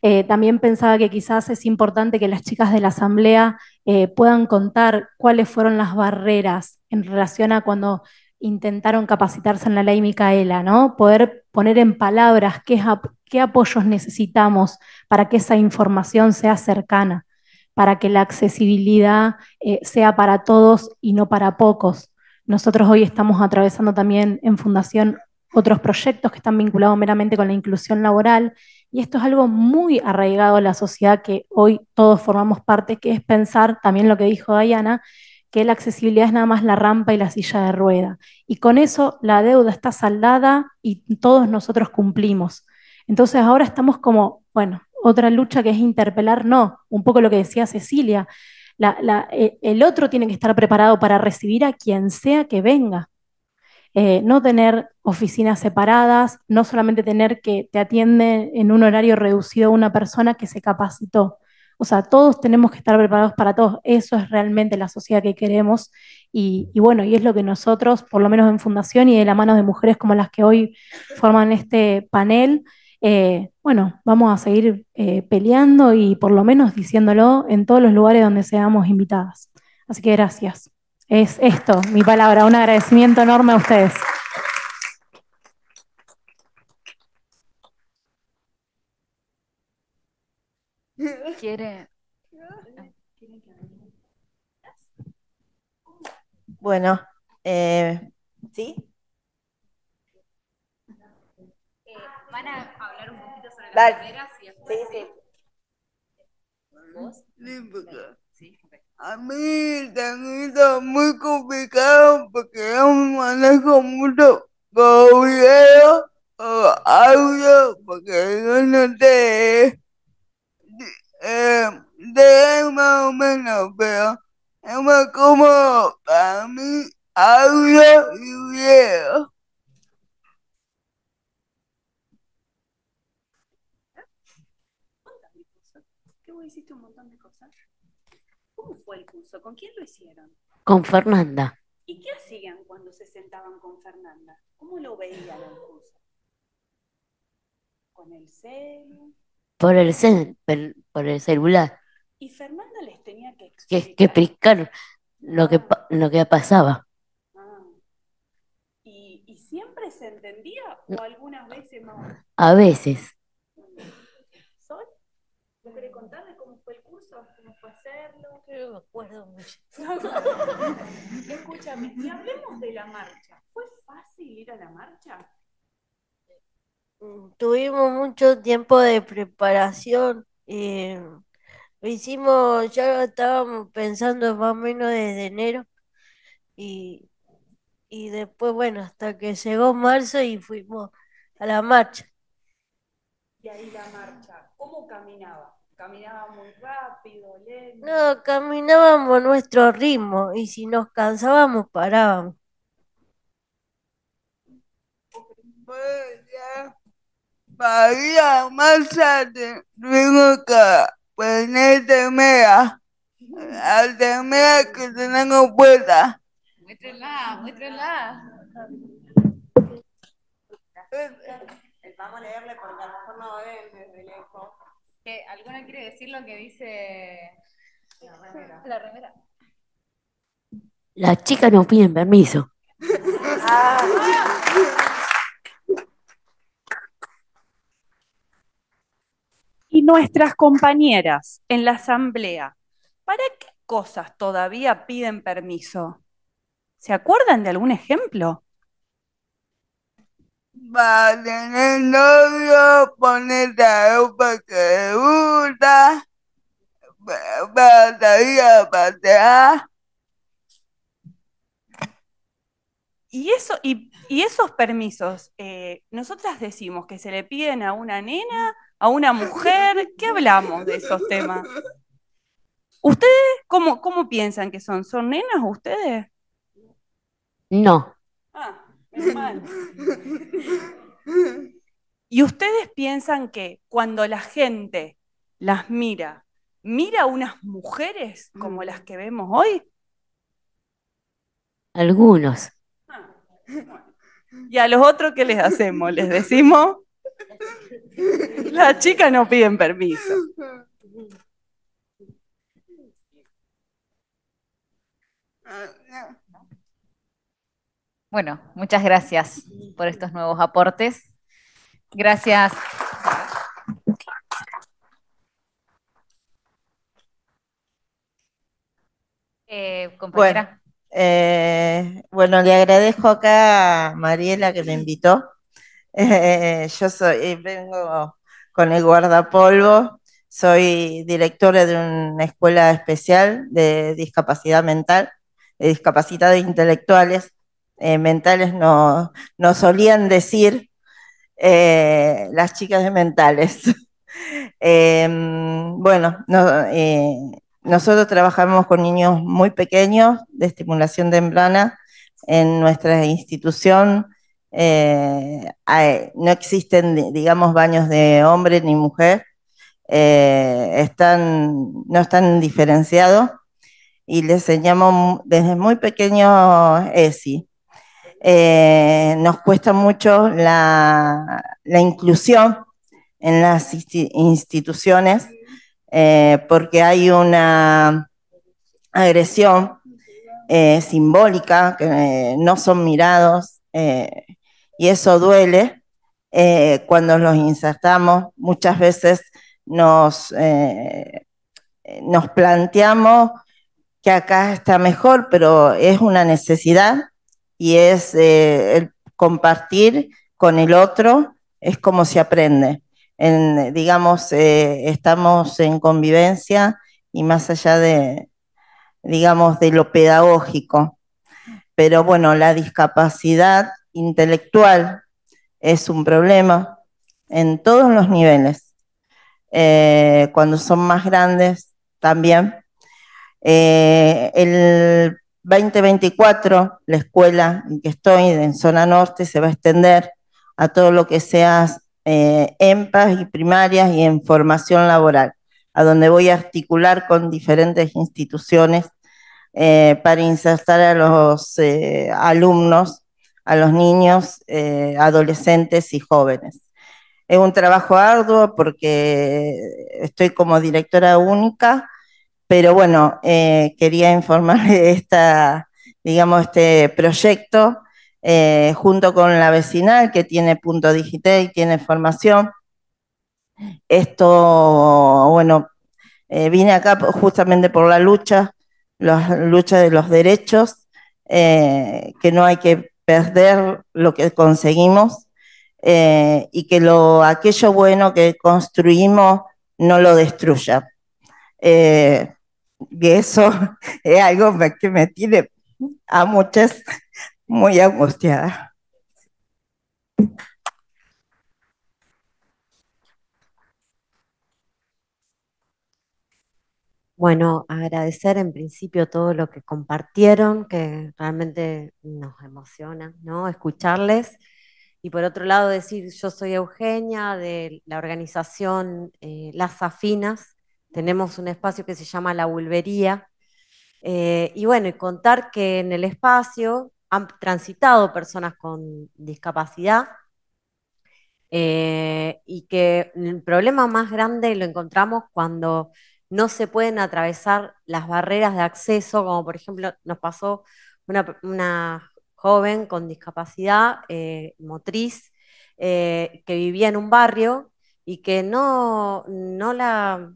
Eh, también pensaba que quizás es importante que las chicas de la asamblea eh, puedan contar cuáles fueron las barreras en relación a cuando intentaron capacitarse en la ley Micaela, ¿no? Poder poner en palabras qué, apoyos necesitamos para que esa información sea cercana, para que la accesibilidad eh, sea para todos y no para pocos. Nosotros hoy estamos atravesando también en Fundación otros proyectos que están vinculados meramente con la inclusión laboral. Y esto es algo muy arraigado a la sociedad que hoy todos formamos parte, que es pensar, también lo que dijo Diana, que la accesibilidad es nada más la rampa y la silla de rueda. Y con eso la deuda está saldada y todos nosotros cumplimos. Entonces ahora estamos como, bueno, otra lucha que es interpelar, no, un poco lo que decía Cecilia, eh, el otro tiene que estar preparado para recibir a quien sea que venga. Eh, no tener oficinas separadas, no solamente tener que te atiende en un horario reducido una persona que se capacitó. O sea, todos tenemos que estar preparados para todos. Eso es realmente la sociedad que queremos y, y bueno, y es lo que nosotros, por lo menos en Fundación y de la mano de mujeres como las que hoy forman este panel, eh, bueno, vamos a seguir eh, peleando y por lo menos diciéndolo en todos los lugares donde seamos invitadas. Así que gracias. Es esto, mi palabra, un agradecimiento enorme a ustedes. ¿Quiere? Bueno, eh, ¿sí? van a Dale. Sí, sí. ¿Vos? Sí, okay. A mí el tanguito es muy complicado porque yo manejo mucho con video o audio porque yo no sé Eh, te más o menos, pero es más como para mí audio y video. hiciste un montón de cosas. ¿Cómo fue el curso? ¿Con quién lo hicieron? Con Fernanda. ¿Y qué hacían cuando se sentaban con Fernanda? ¿Cómo lo veían el curso? ¿Con el celular? Por el, cel, por, el celular. Y Fernanda les tenía que explicar. Que, explicar lo, que, lo que pasaba. Ah. ¿Y, ¿Y siempre se entendía o algunas veces no? A veces. Yo me acuerdo mucho. (laughs) Escúchame, y hablemos de la marcha. ¿Fue fácil ir a la marcha? Mm, tuvimos mucho tiempo de preparación. Eh, hicimos, ya lo estábamos pensando más o menos desde enero. Y, y después, bueno, hasta que llegó marzo y fuimos a la marcha. Y ahí la marcha, ¿cómo caminaba? Caminábamos rápido, lento. No, caminábamos a nuestro ritmo y si nos cansábamos parábamos. María, más tarde, tengo que poner mea, al mea que tengo puesta. Muéstrala, muéstrala. Vamos a leerle porque a lo mejor no ven desde lejos alguna quiere decir lo que dice la remera. Las chicas no piden permiso. Ah. Y nuestras compañeras en la asamblea, ¿para qué cosas todavía piden permiso? ¿Se acuerdan de algún ejemplo? para tener novio, poner la ropa que gusta, para salir pasear. Y, eso, y, esos permisos, eh, nosotras decimos que se le piden a una nena, a una mujer, ¿qué hablamos de esos temas? ¿Ustedes cómo, cómo piensan que son? ¿Son nenas ustedes? No. Ah. (laughs) ¿Y ustedes piensan que cuando la gente las mira, mira unas mujeres como las que vemos hoy? Algunos. Ah, ¿Y a los otros qué les hacemos? ¿Les decimos? Las chicas no piden permiso. Ah, bueno, muchas gracias por estos nuevos aportes. Gracias. Eh, eh, bueno, le agradezco acá a Mariela que me invitó. (laughs) Eh, yo soy, vengo con el guardapolvo, soy directora de una escuela especial de discapacidad mental, de discapacitados intelectuales eh, mentales nos solían decir eh, las chicas de mentales. (laughs) Em, bueno, eh, nosotros trabajamos con niños muy pequeños de estimulación temprana en nuestra institución. no existen, digamos, baños de hombre ni mujer. están, no están diferenciados y les enseñamos desde muy pequeños ESI. Eh, nos cuesta mucho la, inclusión en las instituciones eh, porque hay una agresión eh, simbólica, que no son mirados y eso duele cuando los insertamos. Muchas veces nos, nos planteamos que acá está mejor, pero es una necesidad y es eh, el compartir con el otro, es como se aprende. digamos, eh, estamos en convivencia y más allá de, digamos, de lo pedagógico. Pero bueno, la discapacidad intelectual es un problema en todos los niveles. Eh, cuando son más grandes también. el 2024, la escuela en que estoy, en zona norte, se va a extender a todo lo que sea eh, EMPAS y primarias y en formación laboral, a donde voy a articular con diferentes instituciones eh, para insertar a los eh, alumnos, a los niños, eh, adolescentes y jóvenes. Es un trabajo arduo porque estoy como directora única pero bueno, eh, quería informarle de digamos, este proyecto eh, junto con la vecinal que tiene punto digital y tiene formación. Esto, bueno, eh, vine acá justamente por la lucha, la lucha de los derechos, que no hay que perder lo que conseguimos y que lo, aquello bueno que construimos no lo destruya. Y eso (laughs) es algo que me tiene a muchas muy angustiada. Bueno, agradecer en principio todo lo que compartieron, que realmente nos emociona, ¿no? Escucharles. Y por otro lado, decir, yo soy Eugenia de la organización eh, Las Afinas, tenemos un espacio que se llama La Bulbería. Eh, y bueno, contar que en el espacio han transitado personas con discapacidad eh, y que el problema más grande lo encontramos cuando no se pueden atravesar las barreras de acceso, como por ejemplo nos pasó una, joven con discapacidad eh, motriz que vivía en un barrio y que no, no la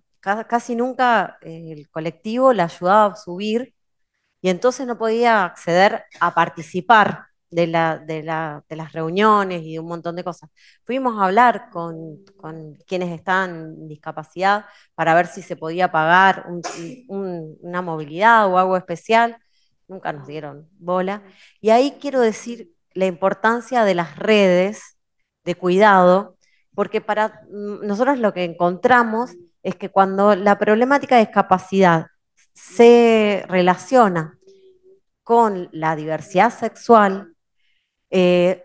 casi nunca eh, el colectivo la ayudaba a subir y entonces no podía acceder a participar de, las reuniones y de un montón de cosas. Fuimos a hablar con, quienes estaban en discapacidad para ver si se podía pagar una movilidad o algo especial. Nunca nos dieron bola. Y ahí quiero decir la importancia de las redes de cuidado, porque para mm, nosotros lo que encontramos es que cuando la problemática de discapacidad se relaciona con la diversidad sexual, eh,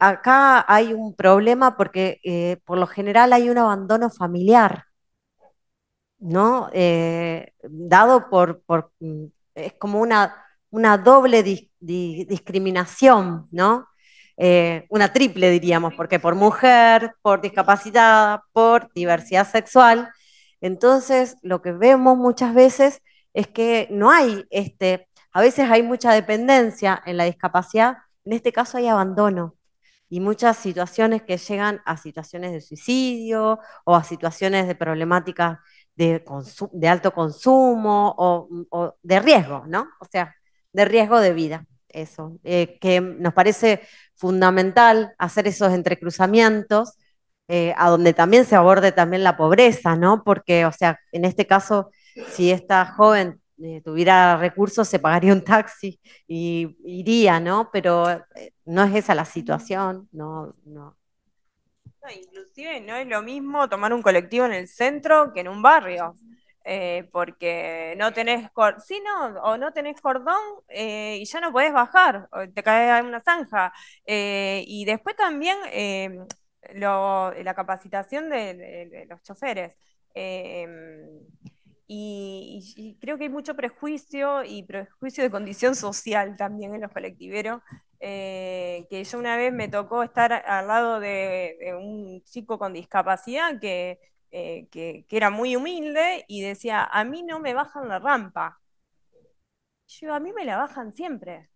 acá hay un problema porque eh, por lo general hay un abandono familiar, ¿no? Eh, dado por, mm, es como una, doble discriminación, ¿no? una triple diríamos, porque por mujer, por discapacidad, por diversidad sexual, entonces, lo que vemos muchas veces es que no hay, este, a veces hay mucha dependencia en la discapacidad, en este caso hay abandono y muchas situaciones que llegan a situaciones de suicidio o a situaciones de problemáticas de, de alto consumo o, de riesgo, ¿no? O sea, de riesgo de vida, eso, eh, que nos parece fundamental hacer esos entrecruzamientos eh, a donde también se aborde también la pobreza, ¿no? Porque, o sea, en este caso, si esta joven eh, tuviera recursos, se pagaría un taxi y iría, ¿no? Pero eh, no es esa la situación, no, no. no. Inclusive no es lo mismo tomar un colectivo en el centro que en un barrio. porque no tenés cordón, no, o no tenés cordón y ya no podés bajar, te caes en una zanja. y después también la capacitación de, los choferes. Em, y, creo que hay mucho prejuicio y prejuicio de condición social también en los colectiveros, eh, que yo una vez me tocó estar al lado de, un chico con discapacidad eh, que, era muy humilde y decía, a mí no me bajan la rampa. yo, a mí me la bajan siempre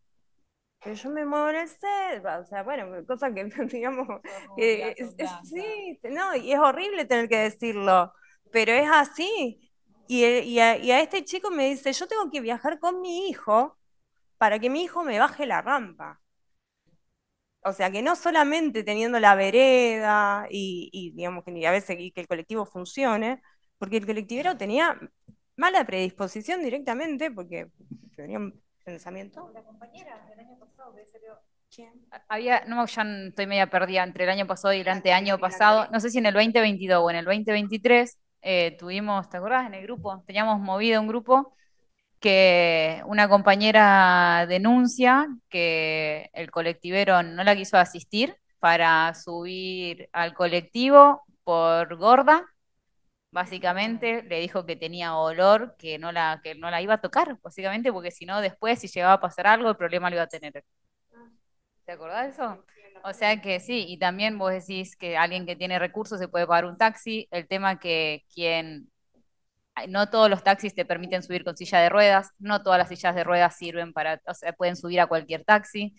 pero yo me muevo en el set, o sea, bueno, (laughs) cosa que, (laughs) digamos, sí, no, y es horrible tener que decirlo, pero es así. Eh, y, a, este chico me dice, yo tengo que viajar con mi hijo para que mi hijo me baje la rampa. O sea, que no solamente teniendo la vereda y, digamos que a veces que el colectivo funcione, porque el colectivero tenía mala predisposición directamente, porque venían pensamiento. La compañera del año pasado, ¿Quién? Ah, había, no, ya estoy media perdida entre el año pasado y el año pasado. No sé si en el 2022 o en el 2023 eh, tuvimos, ¿te acuerdas En el grupo, teníamos movido un grupo que una compañera denuncia que el colectivero no la quiso asistir para subir al colectivo por gorda básicamente le dijo que tenía olor, que no la, que no la iba a tocar, básicamente, porque si no, después, si llegaba a pasar algo, el problema lo iba a tener. ¿Te acordás de eso? O sea que sí, y también vos decís que alguien que tiene recursos se puede pagar un taxi, el tema que quien... No todos los taxis te permiten subir con silla de ruedas, no todas las sillas de ruedas sirven para, o sea, pueden subir a cualquier taxi.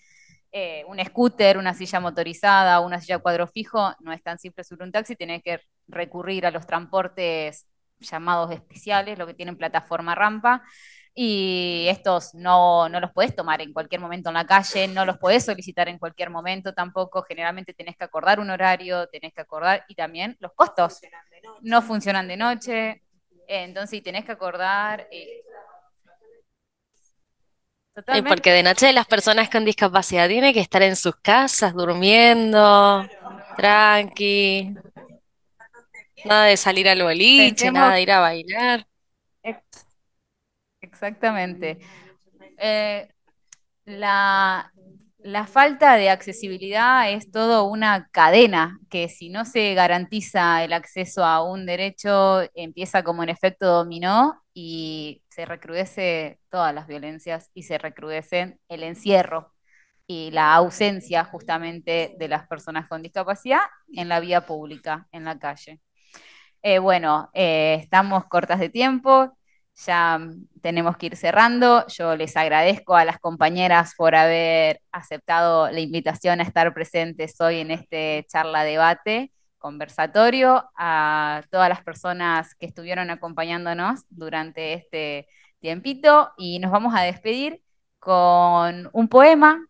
Eh, un scooter, una silla motorizada, una silla cuadro fijo, no es tan simple subir un taxi, tenés que recurrir a los transportes llamados especiales, lo que tienen plataforma rampa, y estos no, los podés tomar en cualquier momento en la calle, no los podés solicitar en cualquier momento tampoco, generalmente tenés que acordar un horario, tenés que acordar, y también los costos, no funcionan de noche, entonces tenés que acordar... Eh, porque de noche las personas con discapacidad tienen que estar en sus casas durmiendo, tranqui. Nada de salir al boliche, nada de ir a bailar. Exactamente. Eh, la, la falta de accesibilidad es toda una cadena que si no se garantiza el acceso a un derecho, empieza como en efecto dominó y se recrudece todas las violencias y se recrudece el encierro y la ausencia justamente de las personas con discapacidad en la vía pública, en la calle. Eh, bueno, eh, estamos cortas de tiempo ya tenemos que ir cerrando. Yo les agradezco a las compañeras por haber aceptado la invitación a estar presentes hoy en este charla debate conversatorio, a todas las personas que estuvieron acompañándonos durante este tiempito y nos vamos a despedir con un poema,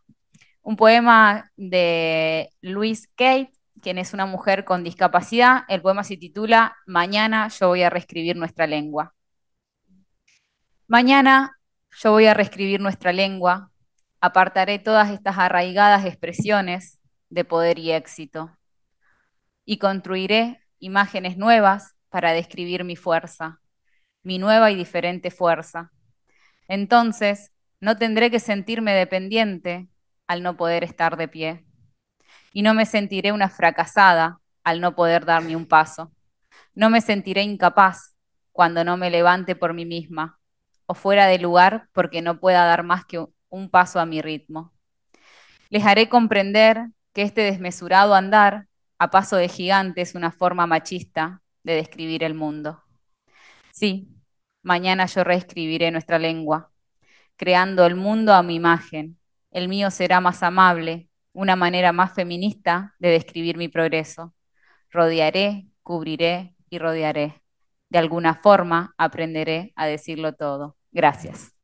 un poema de Luis Kate, quien es una mujer con discapacidad. El poema se titula Mañana yo voy a reescribir nuestra lengua. Mañana yo voy a reescribir nuestra lengua, apartaré todas estas arraigadas expresiones de poder y éxito y construiré imágenes nuevas para describir mi fuerza, mi nueva y diferente fuerza. Entonces, no tendré que sentirme dependiente al no poder estar de pie y no me sentiré una fracasada al no poder darme un paso. No me sentiré incapaz cuando no me levante por mí misma o fuera de lugar porque no pueda dar más que un paso a mi ritmo. Les haré comprender que este desmesurado andar a paso de gigante es una forma machista de describir el mundo. Sí, mañana yo reescribiré nuestra lengua, creando el mundo a mi imagen. El mío será más amable, una manera más feminista de describir mi progreso. Rodearé, cubriré y rodearé de alguna forma aprenderé a decirlo todo. Gracias.